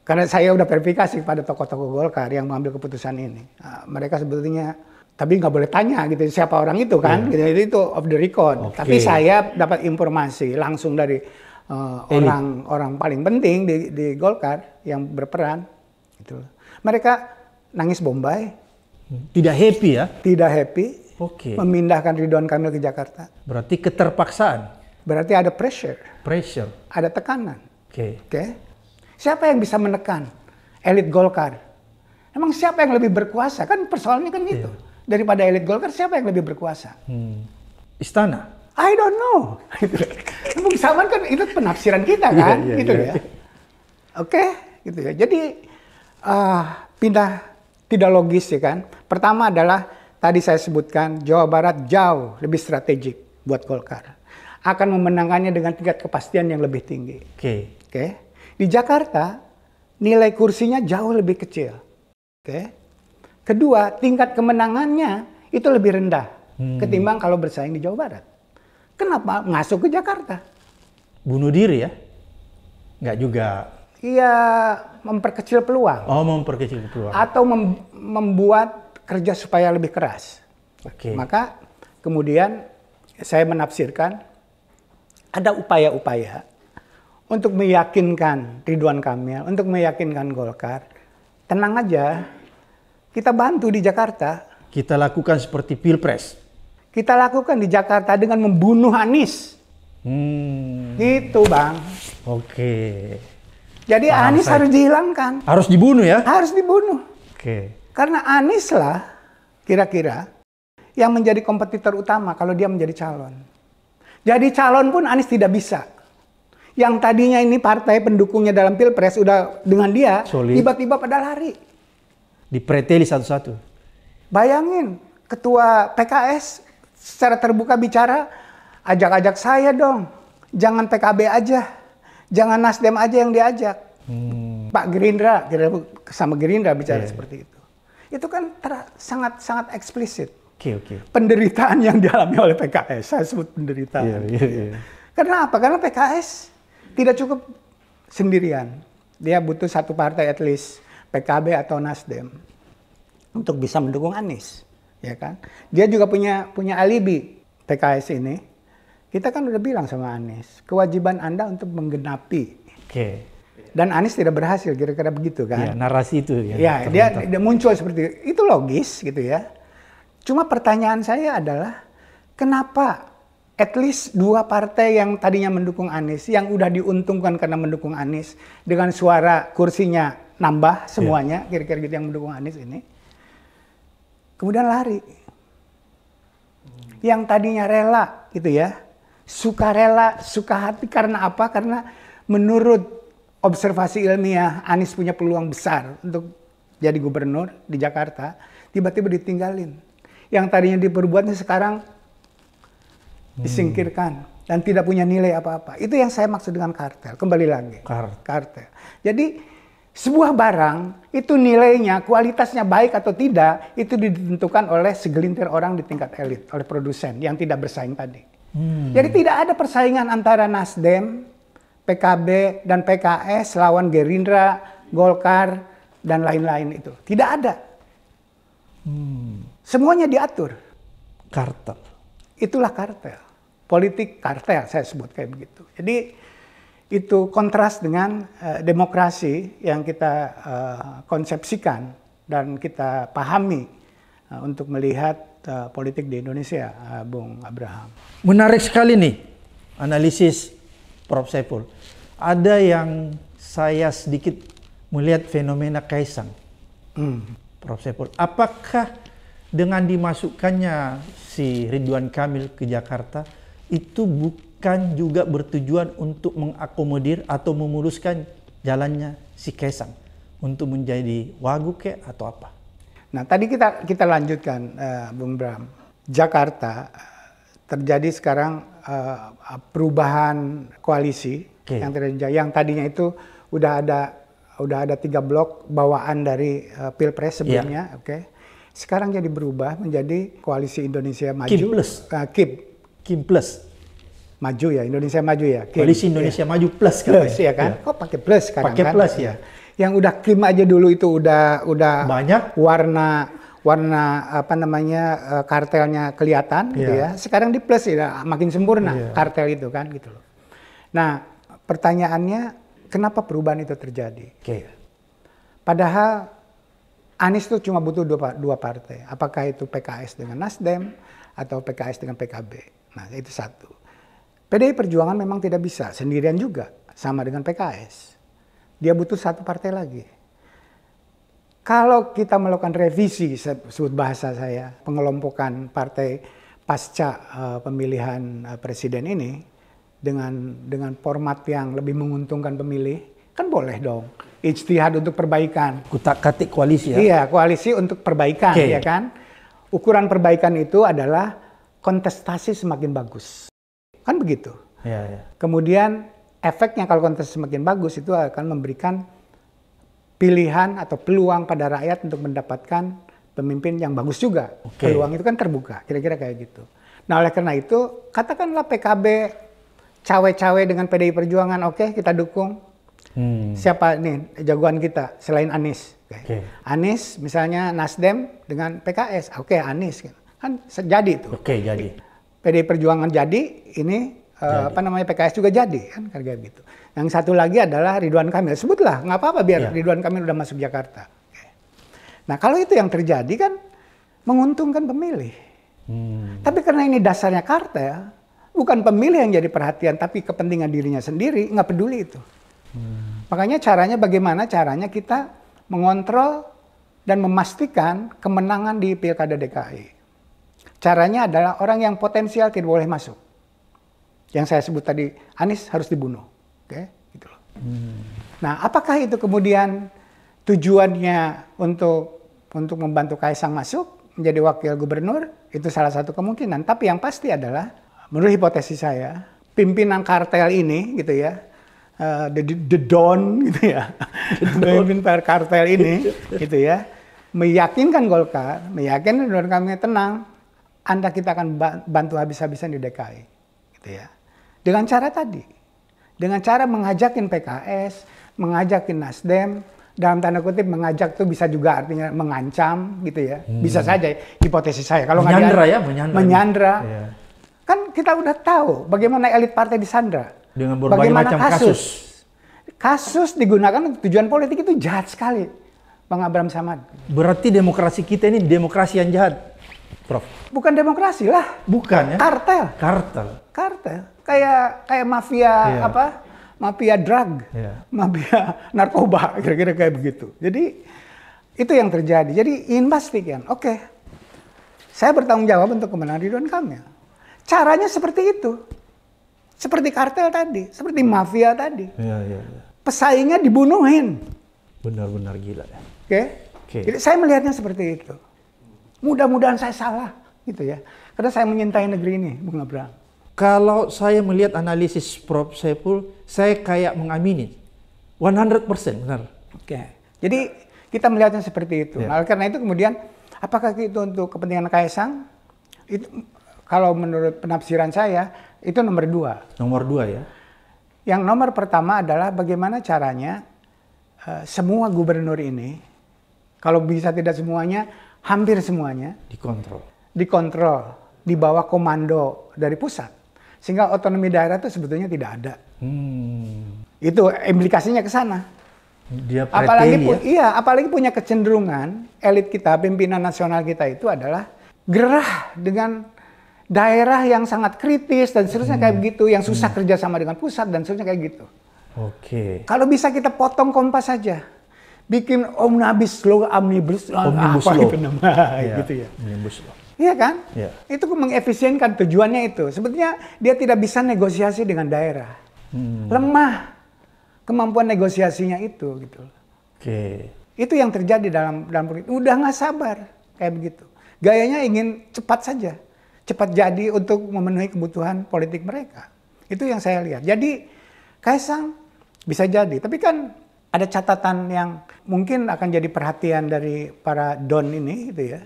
Karena saya udah verifikasi kepada tokoh-tokoh Golkar yang mengambil keputusan ini. Nah, mereka sebetulnya tapi nggak boleh tanya gitu siapa orang itu kan yeah. gitu itu of the record okay. tapi saya dapat informasi langsung dari uh, orang orang paling penting di, di Golkar yang berperan itu. mereka nangis Bombay tidak happy ya tidak happy Oke. Okay. memindahkan Ridwan Kamil ke Jakarta berarti keterpaksaan berarti ada pressure pressure ada tekanan oke okay. oke okay? siapa yang bisa menekan elit Golkar Emang siapa yang lebih berkuasa? Kan persoalannya kan gitu. Yeah daripada elit Golkar siapa yang lebih berkuasa? Hmm. Istana. I don't know. *laughs* itu sama kan itu penafsiran kita iya, kan, yeah, yeah, gitu yeah. ya. Oke, okay, gitu ya. Jadi uh, pindah tidak logis ya kan. Pertama adalah tadi saya sebutkan Jawa Barat jauh lebih strategik buat Golkar. Akan memenangkannya dengan tingkat kepastian yang lebih tinggi. Oke. Okay. Oke. Okay. Di Jakarta nilai kursinya jauh lebih kecil. Oke. Okay Kedua, tingkat kemenangannya itu lebih rendah hmm. ketimbang kalau bersaing di Jawa Barat. Kenapa masuk ke Jakarta? Bunuh diri ya? Nggak juga. Iya, memperkecil peluang. Oh, memperkecil peluang. Atau mem membuat kerja supaya lebih keras. Oke. Okay. Maka kemudian saya menafsirkan ada upaya-upaya untuk meyakinkan Ridwan Kamil, untuk meyakinkan Golkar, tenang aja, kita bantu di Jakarta. Kita lakukan seperti pilpres. Kita lakukan di Jakarta dengan membunuh Anies. Hmm. Gitu bang. Oke. Jadi Paham Anies saya. harus dihilangkan. Harus dibunuh ya? Harus dibunuh. Oke. Karena Anies lah kira-kira yang menjadi kompetitor utama kalau dia menjadi calon. Jadi calon pun Anies tidak bisa. Yang tadinya ini partai pendukungnya dalam pilpres udah dengan dia, tiba-tiba pada lari dipreteli satu-satu. Bayangin, ketua PKS secara terbuka bicara, ajak-ajak saya dong, jangan PKB aja, jangan Nasdem aja yang diajak. Hmm. Pak Gerindra, sama Gerindra bicara yeah. seperti itu. Itu kan sangat-sangat eksplisit. Okay, okay. Penderitaan yang dialami oleh PKS, saya sebut penderitaan. Yeah, yeah, yeah. Karena apa? Karena PKS tidak cukup sendirian. Dia butuh satu partai at least PKB atau Nasdem untuk bisa mendukung Anies, ya kan? Dia juga punya punya alibi PKS ini. Kita kan udah bilang sama Anies, kewajiban Anda untuk menggenapi. Oke. Okay. Dan Anies tidak berhasil, kira-kira begitu kan? Ya, narasi itu ya. Ya, dia, dia muncul seperti itu logis gitu ya. Cuma pertanyaan saya adalah kenapa at least dua partai yang tadinya mendukung Anies, yang udah diuntungkan karena mendukung Anies dengan suara kursinya nambah iya. semuanya kira-kira yeah. gitu yang mendukung Anies ini. Kemudian lari. Hmm. Yang tadinya rela gitu ya, suka rela, suka hati karena apa? Karena menurut observasi ilmiah Anies punya peluang besar untuk jadi gubernur di Jakarta, tiba-tiba ditinggalin. Yang tadinya diperbuatnya sekarang hmm. disingkirkan dan tidak punya nilai apa-apa. Itu yang saya maksud dengan kartel. Kembali lagi. Kar kartel. Jadi sebuah barang itu nilainya, kualitasnya baik atau tidak, itu ditentukan oleh segelintir orang di tingkat elit, oleh produsen yang tidak bersaing tadi. Hmm. Jadi tidak ada persaingan antara Nasdem, PKB, dan PKS lawan Gerindra, Golkar, dan lain-lain itu. Tidak ada. Hmm. Semuanya diatur. Kartel. Itulah kartel. Politik kartel saya sebut kayak begitu. Jadi itu kontras dengan uh, demokrasi yang kita uh, konsepsikan dan kita pahami uh, untuk melihat uh, politik di Indonesia, uh, Bung Abraham. Menarik sekali nih analisis Prof. Saiful. Ada yang saya sedikit melihat fenomena Kaisang, hmm. Prof. Saiful. Apakah dengan dimasukkannya si Ridwan Kamil ke Jakarta itu bukan kan juga bertujuan untuk mengakomodir atau memuluskan jalannya si Kaisang untuk menjadi wagu ke atau apa. Nah tadi kita kita lanjutkan uh, Bung Bram Jakarta eh, terjadi sekarang uh, perubahan koalisi okay. yang terjadi yang tadinya itu udah ada udah ada tiga blok bawaan dari uh, pilpres iya. sebelumnya, yeah. oke. Okay. Sekarang jadi berubah menjadi koalisi Indonesia Maju. Kim Plus. Uh, Kim. Kim Plus maju ya Indonesia maju ya Kim. koalisi Indonesia ya. maju plus iya kan plus ya, kan ya. kok pakai plus sekarang pakai kan? plus ya yang udah Kim aja dulu itu udah udah banyak warna warna apa namanya eh, kartelnya kelihatan yeah. gitu iya. ya sekarang di plus ya makin sempurna yeah. kartel itu kan gitu loh nah pertanyaannya kenapa perubahan itu terjadi okay. padahal Anies itu cuma butuh dua, dua partai apakah itu PKS dengan Nasdem atau PKS dengan PKB nah itu satu PDI Perjuangan memang tidak bisa sendirian juga, sama dengan PKS. Dia butuh satu partai lagi. Kalau kita melakukan revisi, sebut bahasa saya, pengelompokan partai pasca uh, pemilihan uh, presiden ini dengan dengan format yang lebih menguntungkan pemilih, kan boleh dong. Ijtihad untuk perbaikan. Kutak katik koalisi ya? Iya, koalisi untuk perbaikan, okay. ya kan? Ukuran perbaikan itu adalah kontestasi semakin bagus. Kan begitu. Ya, ya. Kemudian efeknya kalau kontestasi semakin bagus itu akan memberikan pilihan atau peluang pada rakyat untuk mendapatkan pemimpin yang bagus juga. Okay. Peluang itu kan terbuka, kira-kira kayak gitu. Nah oleh karena itu katakanlah PKB cawe-cawe dengan PDI Perjuangan, oke okay, kita dukung. Hmm. Siapa nih jagoan kita selain Anies? Okay. okay. Anies misalnya Nasdem dengan PKS, oke okay, Anies kan jadi itu. Oke okay, jadi. PD Perjuangan jadi, ini eh, jadi. apa namanya PKS juga jadi kan kayak gitu. Yang satu lagi adalah Ridwan Kamil. Sebutlah, nggak apa-apa biar ya. Ridwan Kamil udah masuk Jakarta. Nah kalau itu yang terjadi kan menguntungkan pemilih. Hmm. Tapi karena ini dasarnya kartel, bukan pemilih yang jadi perhatian, tapi kepentingan dirinya sendiri nggak peduli itu. Hmm. Makanya caranya bagaimana caranya kita mengontrol dan memastikan kemenangan di pilkada DKI. Caranya adalah orang yang potensial tidak boleh masuk. Yang saya sebut tadi, Anies harus dibunuh. Oke, gitu loh. Hmm. Nah, apakah itu kemudian tujuannya untuk untuk membantu Kaisang masuk menjadi wakil gubernur? Itu salah satu kemungkinan. Tapi yang pasti adalah, menurut hipotesis saya, pimpinan kartel ini, gitu ya, uh, the, the Don *laughs* gitu ya, pimpinan kartel ini *laughs* gitu ya, meyakinkan Golkar, meyakinkan Golkar tenang, anda kita akan bantu habis-habisan di DKI. Gitu ya. Dengan cara tadi. Dengan cara mengajakin PKS, mengajakin Nasdem, dalam tanda kutip mengajak tuh bisa juga artinya mengancam gitu ya. Hmm. Bisa saja hipotesis saya. Kalau menyandra ya, menyandra. Menyandra. Ya. Kan kita udah tahu bagaimana elit partai disandra. Dengan berbagai bagaimana macam kasus. kasus. Kasus digunakan untuk tujuan politik itu jahat sekali. Bang Abram Samad. Berarti demokrasi kita ini demokrasi yang jahat. Prof? Bukan demokrasi lah. Bukan ya? Kartel. Kartel. Kartel. Kayak kayak mafia yeah. apa? Mafia drug, yeah. mafia *laughs* narkoba, kira-kira kayak begitu. Jadi itu yang terjadi. Jadi investigan. oke, okay. saya bertanggung jawab untuk kemenangan Ridwan Kamil. Caranya seperti itu, seperti kartel tadi, seperti hmm. mafia tadi. Yeah, yeah, yeah. Pesaingnya dibunuhin. Benar-benar gila ya. Oke. Okay? Okay. Jadi saya melihatnya seperti itu. Mudah-mudahan saya salah gitu ya. Karena saya menyintai negeri ini, Bung Abraham. Kalau saya melihat analisis Prof. Saiful, saya kayak mengamini. 100% benar. Oke. Jadi kita melihatnya seperti itu. ya. Nah, karena itu kemudian apakah itu untuk kepentingan Kaisang? Itu kalau menurut penafsiran saya itu nomor dua. Nomor dua ya. Yang nomor pertama adalah bagaimana caranya uh, semua gubernur ini, kalau bisa tidak semuanya, hampir semuanya dikontrol. Dikontrol di bawah komando dari pusat. Sehingga otonomi daerah itu sebetulnya tidak ada. Hmm. Itu implikasinya ke sana. Dia apalagi ya? iya, apalagi punya kecenderungan elit kita, pimpinan nasional kita itu adalah gerah dengan daerah yang sangat kritis dan seterusnya hmm. kayak begitu, yang susah hmm. kerja dengan pusat dan seterusnya kayak gitu. Oke. Okay. Kalau bisa kita potong kompas saja bikin Om omnibus law, omnibus law, omnibus apa law. itu nama, *laughs* iya, gitu ya. Omnibus law. Iya kan? Ya. Itu kan mengefisienkan tujuannya itu. Sebetulnya dia tidak bisa negosiasi dengan daerah. Hmm. Lemah kemampuan negosiasinya itu gitu. Oke. Okay. Itu yang terjadi dalam dalam politik. Udah nggak sabar kayak begitu. Gayanya ingin cepat saja, cepat jadi untuk memenuhi kebutuhan politik mereka. Itu yang saya lihat. Jadi Kaisang bisa jadi, tapi kan ada catatan yang mungkin akan jadi perhatian dari para don ini gitu ya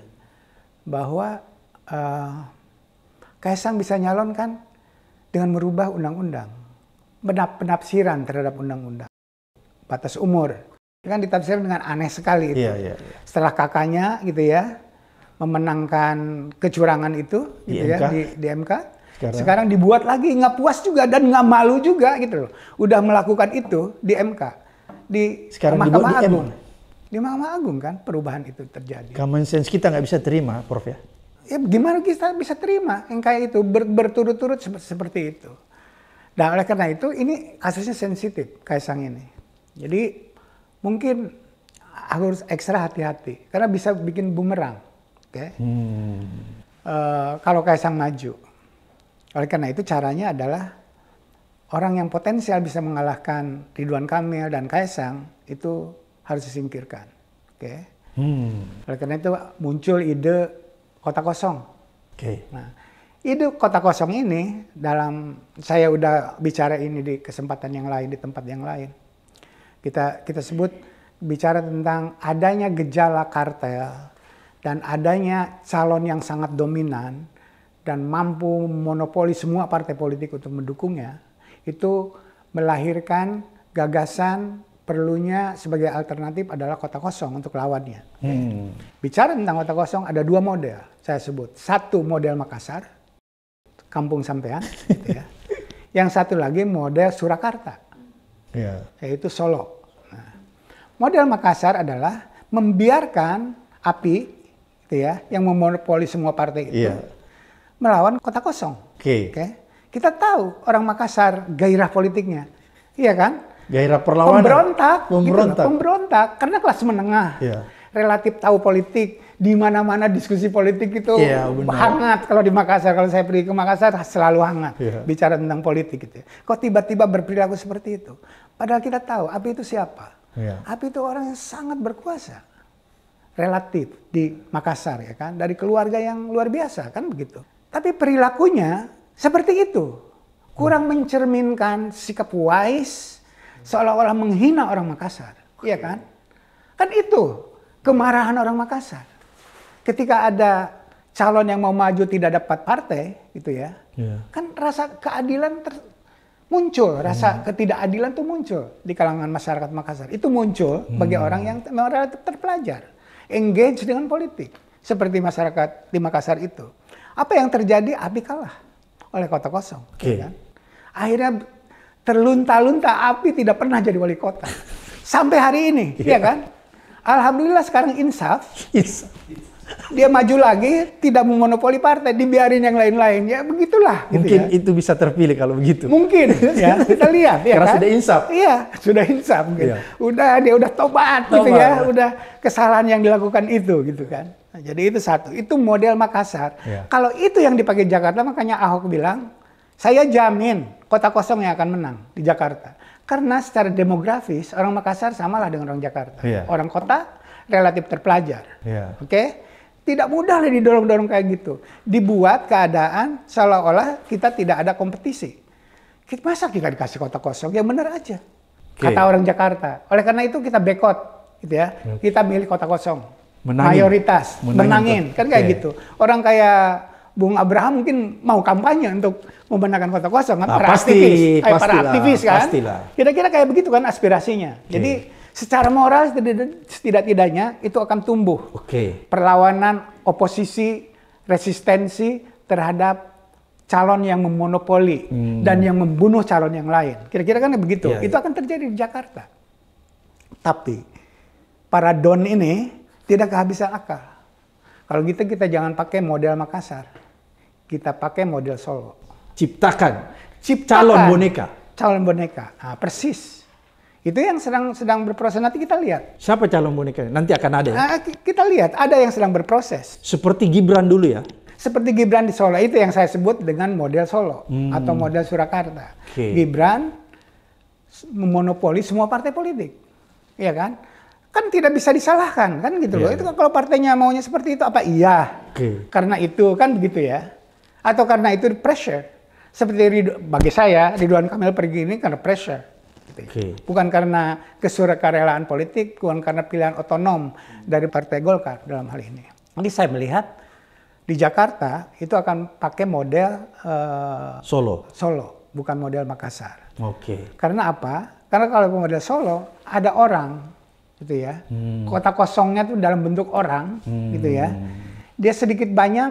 bahwa uh, Kaisang bisa nyalon kan dengan merubah undang-undang penap penafsiran terhadap undang-undang batas umur kan ditafsirkan dengan aneh sekali itu yeah, yeah, yeah. setelah kakaknya gitu ya memenangkan kecurangan itu di gitu MK. ya di, di MK sekarang. sekarang dibuat lagi nggak puas juga dan nggak malu juga gitu loh udah melakukan itu di MK di sekarang Mahkamah di, Agung. Di, di Mahkamah Agung kan perubahan itu terjadi. Common sense kita nggak bisa terima, Prof ya? Ya gimana kita bisa terima yang kayak itu ber, berturut-turut seperti itu. Nah oleh karena itu ini kasusnya sensitif Kaisang ini. Jadi mungkin harus ekstra hati-hati karena bisa bikin bumerang. Oke. Okay? Hmm. Uh, kalau Kaisang maju. Oleh karena itu caranya adalah orang yang potensial bisa mengalahkan Ridwan Kamil dan Kaisang itu harus disingkirkan. Oke. Okay? Hmm. Oleh karena itu muncul ide kota kosong. Oke. Okay. Nah, ide kota kosong ini dalam saya udah bicara ini di kesempatan yang lain di tempat yang lain. Kita kita sebut bicara tentang adanya gejala kartel dan adanya calon yang sangat dominan dan mampu monopoli semua partai politik untuk mendukungnya itu melahirkan gagasan perlunya sebagai alternatif adalah kota kosong untuk lawannya. Hmm. Bicara tentang kota kosong ada dua model saya sebut. Satu model Makassar, kampung sampean, *laughs* gitu ya. Yang satu lagi model Surakarta, yeah. yaitu Solo. Nah, model Makassar adalah membiarkan api, gitu ya, yang memonopoli semua partai itu, yeah. melawan kota kosong. Okay. Okay? Kita tahu orang Makassar gairah politiknya. Iya kan? Gairah perlawanan. Pemberontak. Gitu pemberontak. Gitu pemberontak. Karena kelas menengah. Iya. Relatif tahu politik. Di mana-mana diskusi politik itu iya, hangat. Kalau di Makassar, kalau saya pergi ke Makassar selalu hangat. Iya. Bicara tentang politik gitu ya. Kok tiba-tiba berperilaku seperti itu? Padahal kita tahu api itu siapa. Iya. Api itu orang yang sangat berkuasa relatif di Makassar ya kan dari keluarga yang luar biasa kan begitu tapi perilakunya seperti itu. Kurang hmm. mencerminkan sikap wise seolah-olah menghina orang Makassar. Iya kan? Kan itu kemarahan orang Makassar. Ketika ada calon yang mau maju tidak dapat partai gitu ya. Yeah. Kan rasa keadilan ter muncul, rasa hmm. ketidakadilan tuh muncul di kalangan masyarakat Makassar. Itu muncul hmm. bagi orang yang relatif terpelajar, engage dengan politik seperti masyarakat di Makassar itu. Apa yang terjadi? Abi kalah oleh kota kosong. Ya okay. Kan? Akhirnya terlunta-lunta api tidak pernah jadi wali kota. Sampai hari ini, yeah. ya kan? Alhamdulillah sekarang insaf. Insaf. Dia maju lagi, tidak memonopoli partai, dibiarin yang lain-lain. Ya begitulah. Gitu mungkin gitu ya. itu bisa terpilih kalau begitu. Mungkin, *laughs* ya kita lihat. ya Karena kan? sudah insaf. Iya, sudah insaf. Gitu. Iya. Udah dia udah tobat, gitu tobat gitu ya. Udah kesalahan yang dilakukan itu gitu kan. Jadi itu satu, itu model Makassar. Yeah. Kalau itu yang dipakai Jakarta, makanya Ahok bilang, saya jamin kota kosong yang akan menang di Jakarta. Karena secara demografis orang Makassar samalah dengan orang Jakarta. Yeah. Orang kota relatif terpelajar. Yeah. Oke? Okay? Tidak mudah lah didorong-dorong kayak gitu. Dibuat keadaan seolah-olah kita tidak ada kompetisi. Kita masa kita dikasih kota kosong? Ya benar aja. Okay. Kata orang Jakarta. Oleh karena itu kita bekot gitu ya. Kita milih kota kosong menangin. mayoritas menangin. menangin kan kayak yeah. gitu orang kayak Bung Abraham mungkin mau kampanye untuk membenarkan kota kosong kan nah, para pasti, aktivis pasti eh, para aktivis kan kira-kira kayak begitu kan aspirasinya okay. jadi secara moral setidak-tidaknya itu akan tumbuh okay. perlawanan oposisi resistensi terhadap calon yang memonopoli hmm. dan yang membunuh calon yang lain kira-kira kan begitu yeah, iya. itu yeah. akan terjadi di Jakarta tapi para don ini tidak kehabisan akal. Kalau gitu kita jangan pakai model Makassar. Kita pakai model Solo. Ciptakan. Ciptakan. Calon boneka. Calon boneka. Nah, persis. Itu yang sedang sedang berproses nanti kita lihat. Siapa calon boneka? Nanti akan ada ya. Nah, kita lihat ada yang sedang berproses. Seperti Gibran dulu ya. Seperti Gibran di Solo itu yang saya sebut dengan model Solo hmm. atau model Surakarta. Okay. Gibran memonopoli semua partai politik. Iya kan? kan tidak bisa disalahkan kan gitu loh. Iya, itu iya. kalau partainya maunya seperti itu apa iya? Okay. Karena itu kan begitu ya. Atau karena itu pressure. Seperti Ridu, bagi saya Ridwan Kamil pergi ini karena pressure. Gitu. Okay. Bukan karena kesurukarelaan politik, bukan karena pilihan otonom dari Partai Golkar dalam hal ini. Jadi saya melihat di Jakarta itu akan pakai model uh, Solo. Solo, bukan model Makassar. Oke. Okay. Karena apa? Karena kalau model Solo ada orang gitu ya. Hmm. Kota kosongnya tuh dalam bentuk orang, hmm. gitu ya. Dia sedikit banyak,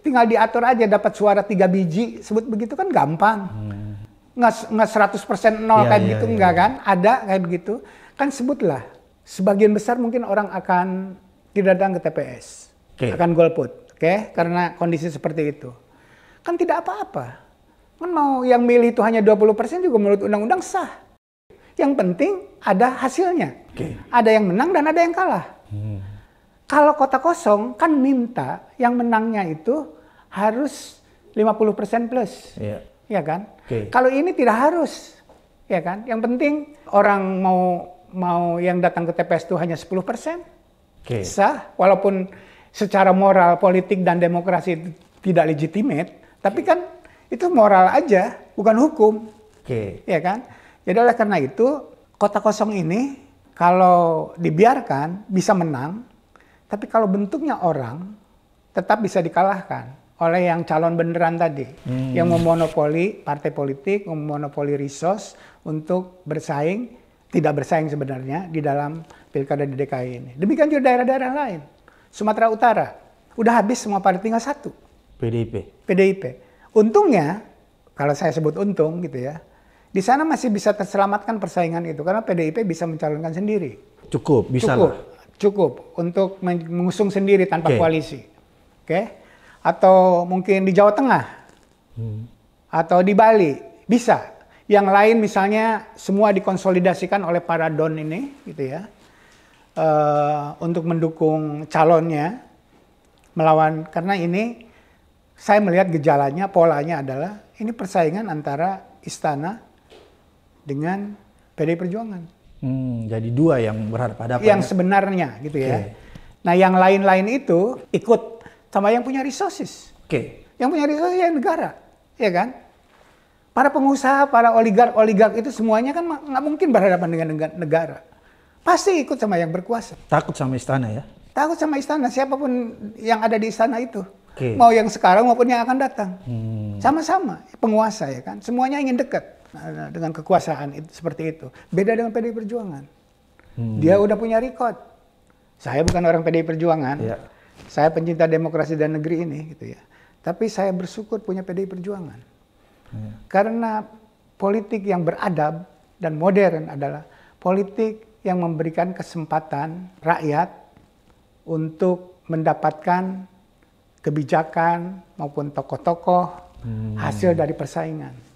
tinggal diatur aja dapat suara tiga biji, sebut begitu kan gampang. Hmm. Nggak, seratus persen nol iya, kayak yeah, gitu, yeah. enggak iya. kan? Ada kayak begitu. Kan sebutlah, sebagian besar mungkin orang akan tidak datang ke TPS. Okay. Akan golput, oke? Okay? Karena kondisi seperti itu. Kan tidak apa-apa. Kan mau yang milih itu hanya 20% juga menurut undang-undang sah. Yang penting ada hasilnya. Okay. Ada yang menang dan ada yang kalah. Hmm. Kalau kota kosong kan minta yang menangnya itu harus 50% plus. Iya Ya kan? Okay. Kalau ini tidak harus. Ya kan? Yang penting orang mau mau yang datang ke TPS itu hanya 10%. Okay. Sah walaupun secara moral politik dan demokrasi itu tidak legitimate, tapi kan itu moral aja, bukan hukum. Oke. Okay. Ya kan? Jadi oleh karena itu, kota kosong ini kalau dibiarkan bisa menang, tapi kalau bentuknya orang tetap bisa dikalahkan oleh yang calon beneran tadi, hmm. yang memonopoli partai politik, memonopoli resource untuk bersaing, tidak bersaing sebenarnya di dalam pilkada di DKI ini. Demikian juga daerah-daerah lain. Sumatera Utara, udah habis semua partai tinggal satu. PDIP. PDIP. Untungnya, kalau saya sebut untung gitu ya, di sana masih bisa terselamatkan persaingan itu karena PDIP bisa mencalonkan sendiri. Cukup, bisa cukup, Cukup untuk mengusung sendiri tanpa okay. koalisi. Oke. Okay? Atau mungkin di Jawa Tengah. Hmm. Atau di Bali, bisa. Yang lain misalnya semua dikonsolidasikan oleh para don ini gitu ya. Uh, untuk mendukung calonnya melawan karena ini saya melihat gejalanya polanya adalah ini persaingan antara istana dengan PD Perjuangan. Hmm, jadi dua yang berhadapan-hadapan. Yang ya? sebenarnya gitu okay. ya. Nah yang lain-lain itu ikut sama yang punya resources. Oke. Okay. Yang punya resources yang negara, ya kan? Para pengusaha, para oligark-oligark itu semuanya kan nggak mungkin berhadapan dengan negara. Pasti ikut sama yang berkuasa. Takut sama istana ya? Takut sama istana, siapapun yang ada di istana itu. Okay. Mau yang sekarang maupun yang akan datang. Hmm. Sama-sama, hmm. penguasa ya kan? Semuanya ingin dekat. Eh, dengan kekuasaan itu, seperti itu. Beda dengan PDI Perjuangan. Hmm. Dia udah punya record. Saya bukan orang PDI Perjuangan. Ya. Saya pencinta demokrasi dan negeri ini gitu ya. Tapi saya bersyukur punya PDI Perjuangan. Ya. Karena politik yang beradab dan modern adalah politik yang memberikan kesempatan rakyat untuk mendapatkan kebijakan maupun tokoh-tokoh hmm. hasil dari persaingan.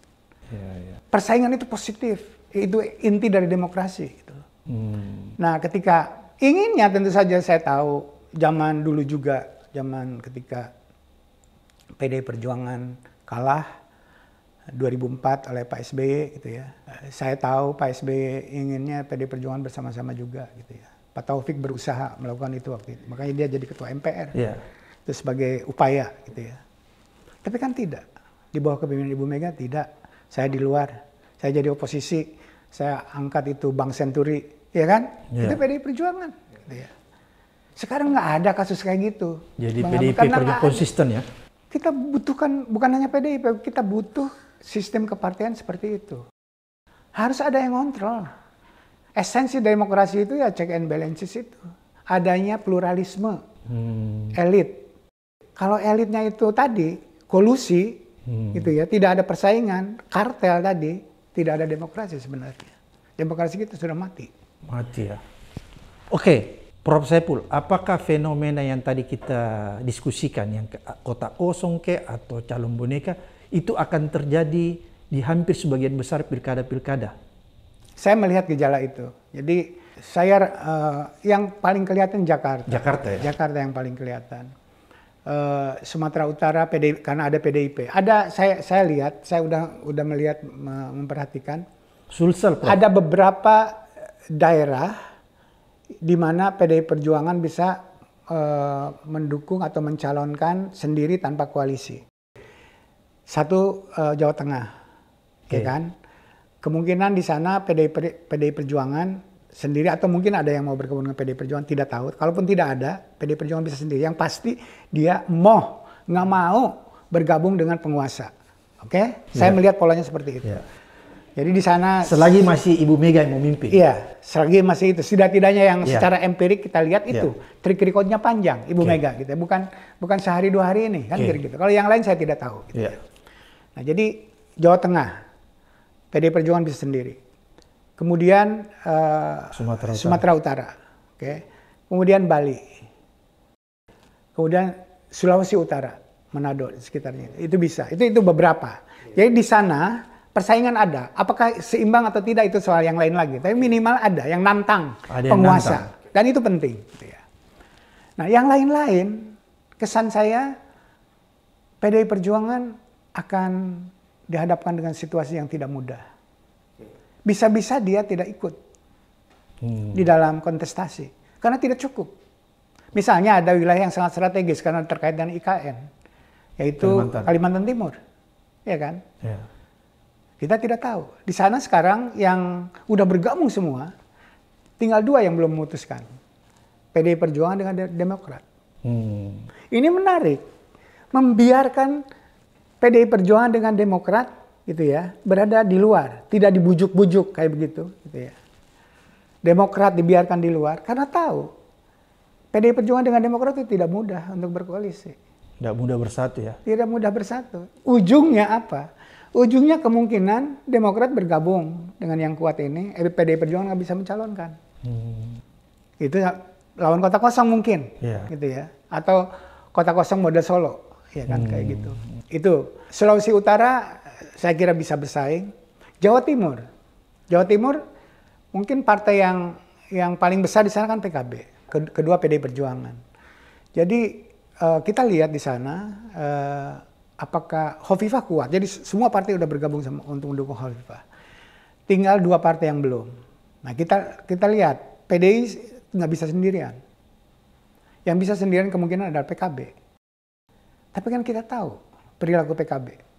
Iya, iya. Persaingan itu positif, itu inti dari demokrasi. Gitu. Hmm. Nah, ketika inginnya tentu saja saya tahu zaman dulu juga, zaman ketika PD Perjuangan kalah 2004 oleh Pak SBY e, gitu ya. Saya tahu Pak SBY e inginnya PD Perjuangan bersama-sama juga gitu ya. Pak Taufik berusaha melakukan itu waktu itu. Makanya dia jadi ketua MPR. Yeah. Itu sebagai upaya gitu ya. Tapi kan tidak. Di bawah kepemimpinan Ibu Mega tidak saya di luar, saya jadi oposisi, saya angkat itu Bank Senturi, ya kan? Yeah. Itu PDI Perjuangan. Gitu ya. Sekarang nggak ada kasus kayak gitu. Jadi Bang, PDIP perlu konsisten ya? Kita butuhkan, bukan hanya PDIP, kita butuh sistem kepartian seperti itu. Harus ada yang ngontrol. Esensi demokrasi itu ya check and balances itu. Adanya pluralisme, hmm. elit. Kalau elitnya itu tadi kolusi, hmm. gitu ya tidak ada persaingan kartel tadi tidak ada demokrasi sebenarnya demokrasi kita sudah mati mati ya oke okay. Prof Saipul, apakah fenomena yang tadi kita diskusikan, yang kotak kosong ke atau calon boneka, itu akan terjadi di hampir sebagian besar pilkada-pilkada? Saya melihat gejala itu. Jadi saya uh, yang paling kelihatan Jakarta. Jakarta ya? Jakarta yang paling kelihatan. Eh, Sumatera Utara PDIP, karena ada PDIP. Ada saya saya lihat, saya udah udah melihat memperhatikan. Sulsel. Pak. Ada beberapa daerah di mana PDI Perjuangan bisa uh, mendukung atau mencalonkan sendiri tanpa koalisi. Satu uh, Jawa Tengah, okay. ya kan? Kemungkinan di sana PDI, PDI Perjuangan sendiri atau mungkin ada yang mau berkebun dengan PD Perjuangan tidak tahu. Kalaupun tidak ada, PD Perjuangan bisa sendiri. Yang pasti dia mau nggak mau bergabung dengan penguasa. Oke, okay? saya ya. melihat polanya seperti itu. Yeah. Jadi di sana selagi masih Ibu Mega yang memimpin. Iya, selagi masih itu setidak-tidaknya yang yeah. secara empirik kita lihat itu yeah. trik trikotnya panjang Ibu okay. Mega gitu ya. Bukan bukan sehari dua hari ini kan okay. Gitu, gitu. Kalau yang lain saya tidak tahu gitu. Yeah. Ya. Nah, jadi Jawa Tengah PD Perjuangan bisa sendiri kemudian uh, Sumatera Utara, Sumatera Utara oke okay. kemudian Bali kemudian Sulawesi Utara Manado sekitarnya itu bisa itu itu beberapa jadi di sana persaingan ada apakah seimbang atau tidak itu soal yang lain lagi tapi minimal ada yang nantang ada yang penguasa nantang. dan itu penting gitu ya. nah yang lain-lain kesan saya PDI Perjuangan akan dihadapkan dengan situasi yang tidak mudah bisa-bisa dia tidak ikut hmm. di dalam kontestasi karena tidak cukup. Misalnya ada wilayah yang sangat strategis karena terkait dengan IKN, yaitu Kalimantan, Kalimantan Timur, ya kan? Ya. Kita tidak tahu. Di sana sekarang yang udah bergabung semua, tinggal dua yang belum memutuskan, PD Perjuangan dengan Demokrat. Hmm. Ini menarik, membiarkan PDI Perjuangan dengan Demokrat gitu ya, berada di luar, tidak dibujuk-bujuk kayak begitu, gitu ya. Demokrat dibiarkan di luar karena tahu pd Perjuangan dengan Demokrat itu tidak mudah untuk berkoalisi. Tidak mudah bersatu ya. Tidak mudah bersatu. Ujungnya apa? Ujungnya kemungkinan Demokrat bergabung dengan yang kuat ini, eh, pd Perjuangan nggak bisa mencalonkan. Hmm. Itu lawan kota kosong mungkin, yeah. gitu ya. Atau kota kosong model Solo, ya kan hmm. kayak gitu. Itu Sulawesi Utara saya kira bisa bersaing. Jawa Timur, Jawa Timur mungkin partai yang yang paling besar di sana kan PKB, kedua PD Perjuangan. Jadi uh, kita lihat di sana uh, apakah Hovifa kuat. Jadi semua partai udah bergabung sama, untuk mendukung Hovifa. Tinggal dua partai yang belum. Nah kita kita lihat PDI nggak bisa sendirian. Yang bisa sendirian kemungkinan adalah PKB. Tapi kan kita tahu perilaku PKB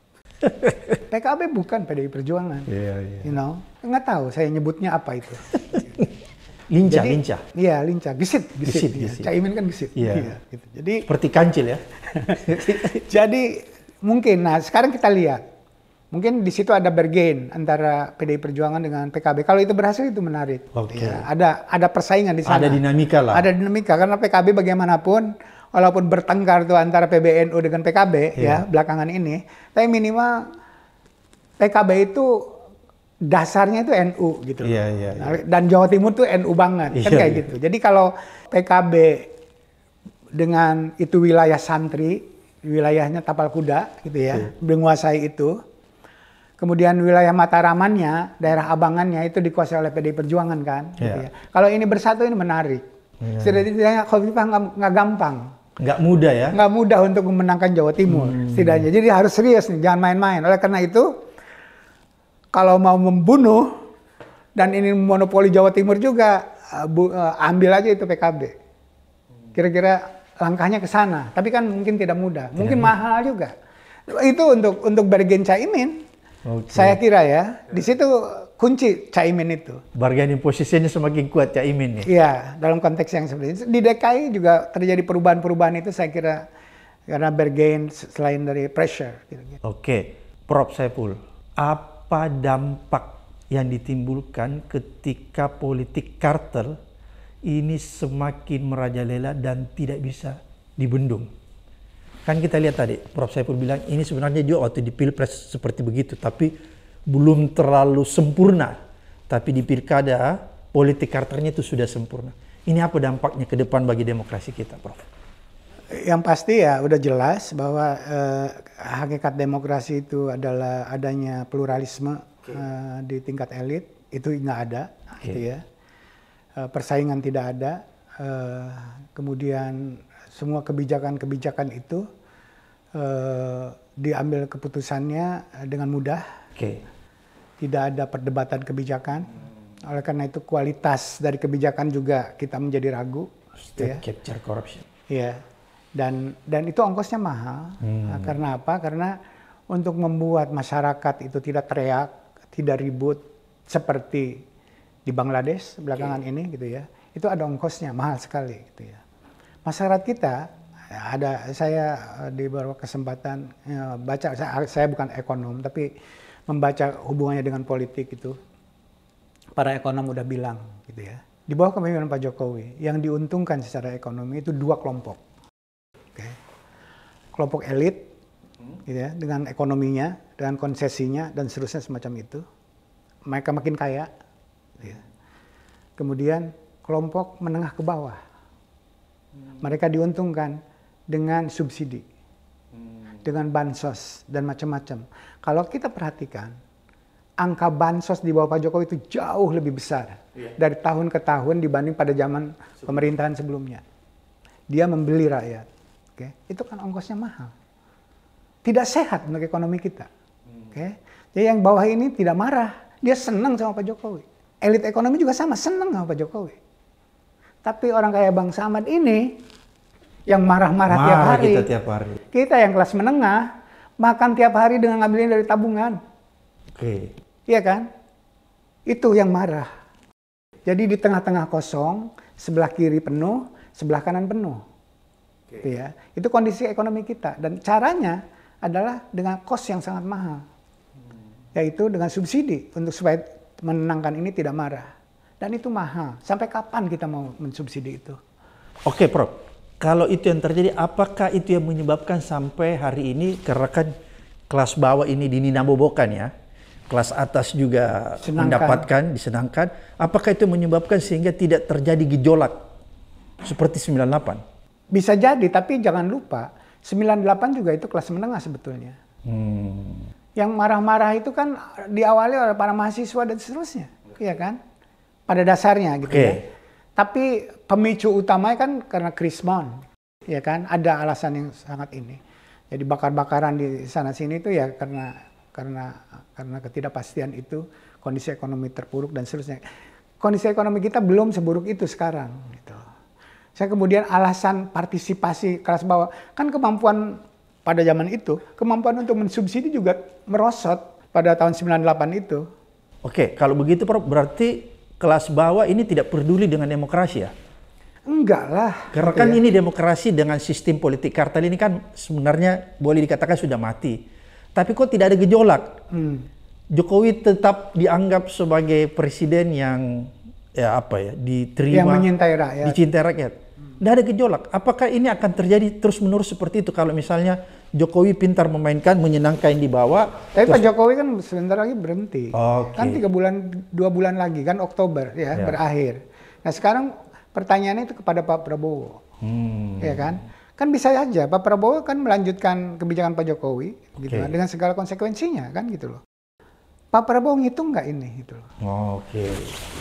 *laughs* PKB bukan PDI Perjuangan. Yeah, yeah. You know, nggak tahu saya nyebutnya apa itu. *laughs* lincah, Jadi, lincah. Iya, lincah, gesit, gesit. ya. Caimin kan gesit. Iya. iya gitu. Jadi seperti kancil ya. *laughs* Jadi mungkin nah sekarang kita lihat mungkin di situ ada bergen antara PDI Perjuangan dengan PKB. Kalau itu berhasil itu menarik. Okay. Ya, ada ada persaingan di sana. Ada dinamika lah. Ada dinamika karena PKB bagaimanapun walaupun bertengkar tuh antara PBNU dengan PKB yeah. ya belakangan ini, tapi minimal PKB itu dasarnya itu NU gitu. Yeah, yeah, yeah. Dan Jawa Timur tuh NU banget yeah, kan iya, kayak yeah. gitu. Jadi kalau PKB dengan itu wilayah santri, wilayahnya Tapal Kuda gitu ya, yeah. menguasai itu. Kemudian wilayah Mataramannya, daerah Abangannya itu dikuasai oleh PDI Perjuangan kan. Yeah. Gitu iya. ya. Kalau ini bersatu ini menarik. Yeah. Setidaknya Khofifah nggak gampang Nggak mudah ya? Nggak mudah untuk memenangkan Jawa Timur, hmm. setidaknya. Jadi harus serius nih, jangan main-main. Oleh karena itu, kalau mau membunuh, dan ini monopoli Jawa Timur juga, eh, eh, ambil aja itu PKB. Kira-kira langkahnya ke sana. Tapi kan mungkin tidak mudah. mungkin tidak mahal juga. Itu untuk untuk bergen caimin. Okay. Saya kira ya. Di situ kunci Caimin itu. Bargaining posisinya semakin kuat Caimin ya? Iya, dalam konteks yang seperti itu. Di DKI juga terjadi perubahan-perubahan itu saya kira karena bargain selain dari pressure. Gitu -gitu. Oke, Prof. Saiful, apa dampak yang ditimbulkan ketika politik kartel ini semakin merajalela dan tidak bisa dibendung? Kan kita lihat tadi, Prof. Saiful bilang ini sebenarnya juga waktu di Pilpres seperti begitu, tapi belum terlalu sempurna, tapi di pilkada politik karakternya itu sudah sempurna. Ini apa dampaknya ke depan bagi demokrasi kita, Prof? Yang pasti ya udah jelas bahwa eh, hakikat demokrasi itu adalah adanya pluralisme okay. eh, di tingkat elit itu nggak ada, okay. gitu ya. Eh, persaingan tidak ada, eh, kemudian semua kebijakan-kebijakan itu eh, diambil keputusannya dengan mudah. Okay tidak ada perdebatan kebijakan. Oleh karena itu kualitas dari kebijakan juga kita menjadi ragu. State ya. capture corruption. Iya. Dan dan itu ongkosnya mahal. Hmm. Nah, karena apa? Karena untuk membuat masyarakat itu tidak teriak, tidak ribut seperti di Bangladesh belakangan okay. ini gitu ya. Itu ada ongkosnya mahal sekali gitu ya. Masyarakat kita ada saya eh, di beberapa kesempatan ya, baca saya, saya bukan ekonom tapi membaca hubungannya dengan politik itu para ekonom udah bilang gitu ya di bawah kepemimpinan Pak Jokowi yang diuntungkan secara ekonomi itu dua kelompok okay. kelompok elit gitu ya dengan ekonominya dengan konsesinya dan seterusnya semacam itu mereka makin kaya gitu ya. kemudian kelompok menengah ke bawah mereka diuntungkan dengan subsidi dengan bansos dan macam-macam. Kalau kita perhatikan, angka bansos di bawah Pak Jokowi itu jauh lebih besar yeah. dari tahun ke tahun dibanding pada zaman pemerintahan sebelumnya. Dia membeli rakyat, oke? Okay? Itu kan ongkosnya mahal, tidak sehat untuk ekonomi kita, hmm. oke? Okay? Jadi yang bawah ini tidak marah, dia senang sama Pak Jokowi. Elit ekonomi juga sama, senang sama Pak Jokowi. Tapi orang kayak Bang Samad ini yang marah-marah tiap hari. Kita tiap hari. Kita yang kelas menengah makan tiap hari dengan ngambilin dari tabungan. Oke. Okay. Iya kan? Itu yang marah. Jadi di tengah-tengah kosong, sebelah kiri penuh, sebelah kanan penuh. Okay. Gitu ya. Itu kondisi ekonomi kita dan caranya adalah dengan kos yang sangat mahal. Hmm. Yaitu dengan subsidi untuk supaya menenangkan ini tidak marah. Dan itu mahal. Sampai kapan kita mau mensubsidi itu? Oke, okay, Prof. Kalau itu yang terjadi, apakah itu yang menyebabkan sampai hari ini karena kan kelas bawah ini dininabobokan ya, kelas atas juga Senangkan. mendapatkan, disenangkan. Apakah itu menyebabkan sehingga tidak terjadi gejolak seperti 98? Bisa jadi, tapi jangan lupa 98 juga itu kelas menengah sebetulnya. Hmm. Yang marah-marah itu kan diawali oleh para mahasiswa dan seterusnya, iya kan? Pada dasarnya gitu okay. ya tapi pemicu utamanya kan karena krismon, ya kan? Ada alasan yang sangat ini. Jadi bakar-bakaran di sana sini itu ya karena karena karena ketidakpastian itu, kondisi ekonomi terpuruk dan seterusnya. Kondisi ekonomi kita belum seburuk itu sekarang gitu. Saya kemudian alasan partisipasi kelas bawah kan kemampuan pada zaman itu, kemampuan untuk mensubsidi juga merosot pada tahun 98 itu. Oke, kalau begitu Prof, berarti kelas bawah ini tidak peduli dengan demokrasi ya? Enggak lah. Karena kan ya. ini demokrasi dengan sistem politik kartel ini kan sebenarnya boleh dikatakan sudah mati. Tapi kok tidak ada gejolak? Hmm. Jokowi tetap dianggap sebagai presiden yang ya apa ya diterima yang menyintai rakyat. Dicintai rakyat. Tidak hmm. ada gejolak. Apakah ini akan terjadi terus menerus seperti itu kalau misalnya Jokowi pintar memainkan, menyenangkan yang dibawa. Tapi Pak Jokowi kan sebentar lagi berhenti. Okay. Kan tiga bulan, dua bulan lagi kan Oktober ya, ya. berakhir. Nah sekarang pertanyaannya itu kepada Pak Prabowo, hmm. ya kan? Kan bisa aja Pak Prabowo kan melanjutkan kebijakan Pak Jokowi, okay. gitu kan, dengan segala konsekuensinya kan gitu loh. Pak Prabowo ngitung nggak ini gitu loh. Oh, Oke. Okay.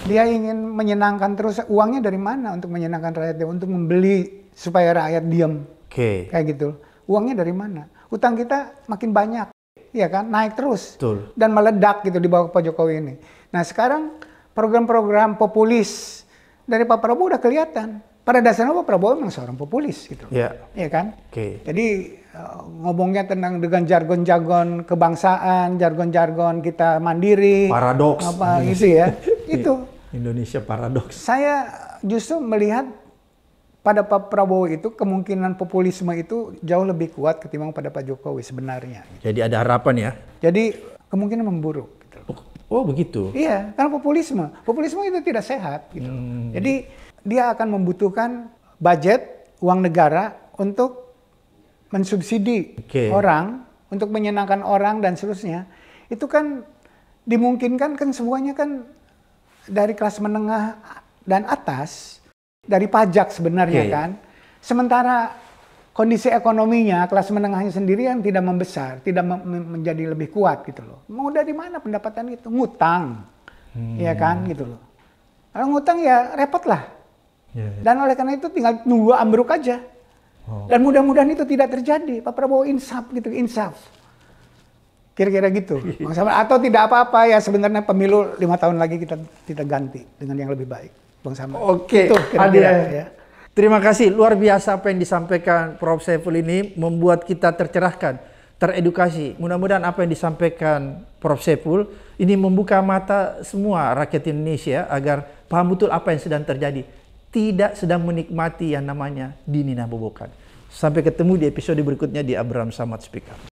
Dia ingin menyenangkan terus uangnya dari mana untuk menyenangkan rakyatnya untuk membeli supaya rakyat diam. Oke. Okay. Kayak gitu uangnya dari mana? Utang kita makin banyak, ya kan? Naik terus Betul. dan meledak gitu di bawah Pak Jokowi ini. Nah sekarang program-program populis dari Pak Prabowo udah kelihatan. Pada dasarnya Pak Prabowo memang seorang populis gitu, ya, ya kan? Okay. Jadi eh, ngomongnya tentang dengan jargon-jargon kebangsaan, jargon-jargon kita mandiri, paradoks, apa gitu ya, *laughs* itu Indonesia paradoks. Saya justru melihat pada Pak Prabowo itu kemungkinan populisme itu jauh lebih kuat ketimbang pada Pak Jokowi sebenarnya. Jadi ada harapan ya? Jadi kemungkinan memburuk. Gitu. Oh, oh begitu? Iya, karena populisme. Populisme itu tidak sehat. Gitu. Hmm. Jadi dia akan membutuhkan budget, uang negara untuk mensubsidi okay. orang, untuk menyenangkan orang dan seterusnya. Itu kan dimungkinkan kan semuanya kan dari kelas menengah dan atas dari pajak sebenarnya yeah, iya. kan. Sementara kondisi ekonominya kelas menengahnya sendiri yang tidak membesar, tidak mem menjadi lebih kuat gitu loh. Mau dari mana pendapatan itu? Ngutang. Hmm. Ya kan gitu loh. Kalau ngutang ya repot lah. Yeah, yeah. Dan oleh karena itu tinggal nunggu ambruk aja. Oh. Dan mudah-mudahan itu tidak terjadi. Pak Prabowo insaf gitu, insaf. Kira-kira gitu. *laughs* Atau tidak apa-apa ya sebenarnya pemilu lima tahun lagi kita kita ganti dengan yang lebih baik. Bang Samad. Oke, okay. Ya. Terima kasih, luar biasa apa yang disampaikan Prof. Saiful ini membuat kita tercerahkan, teredukasi. Mudah-mudahan apa yang disampaikan Prof. Saiful ini membuka mata semua rakyat Indonesia agar paham betul apa yang sedang terjadi. Tidak sedang menikmati yang namanya dini Nabobokan. Sampai ketemu di episode berikutnya di Abraham Samad Speaker.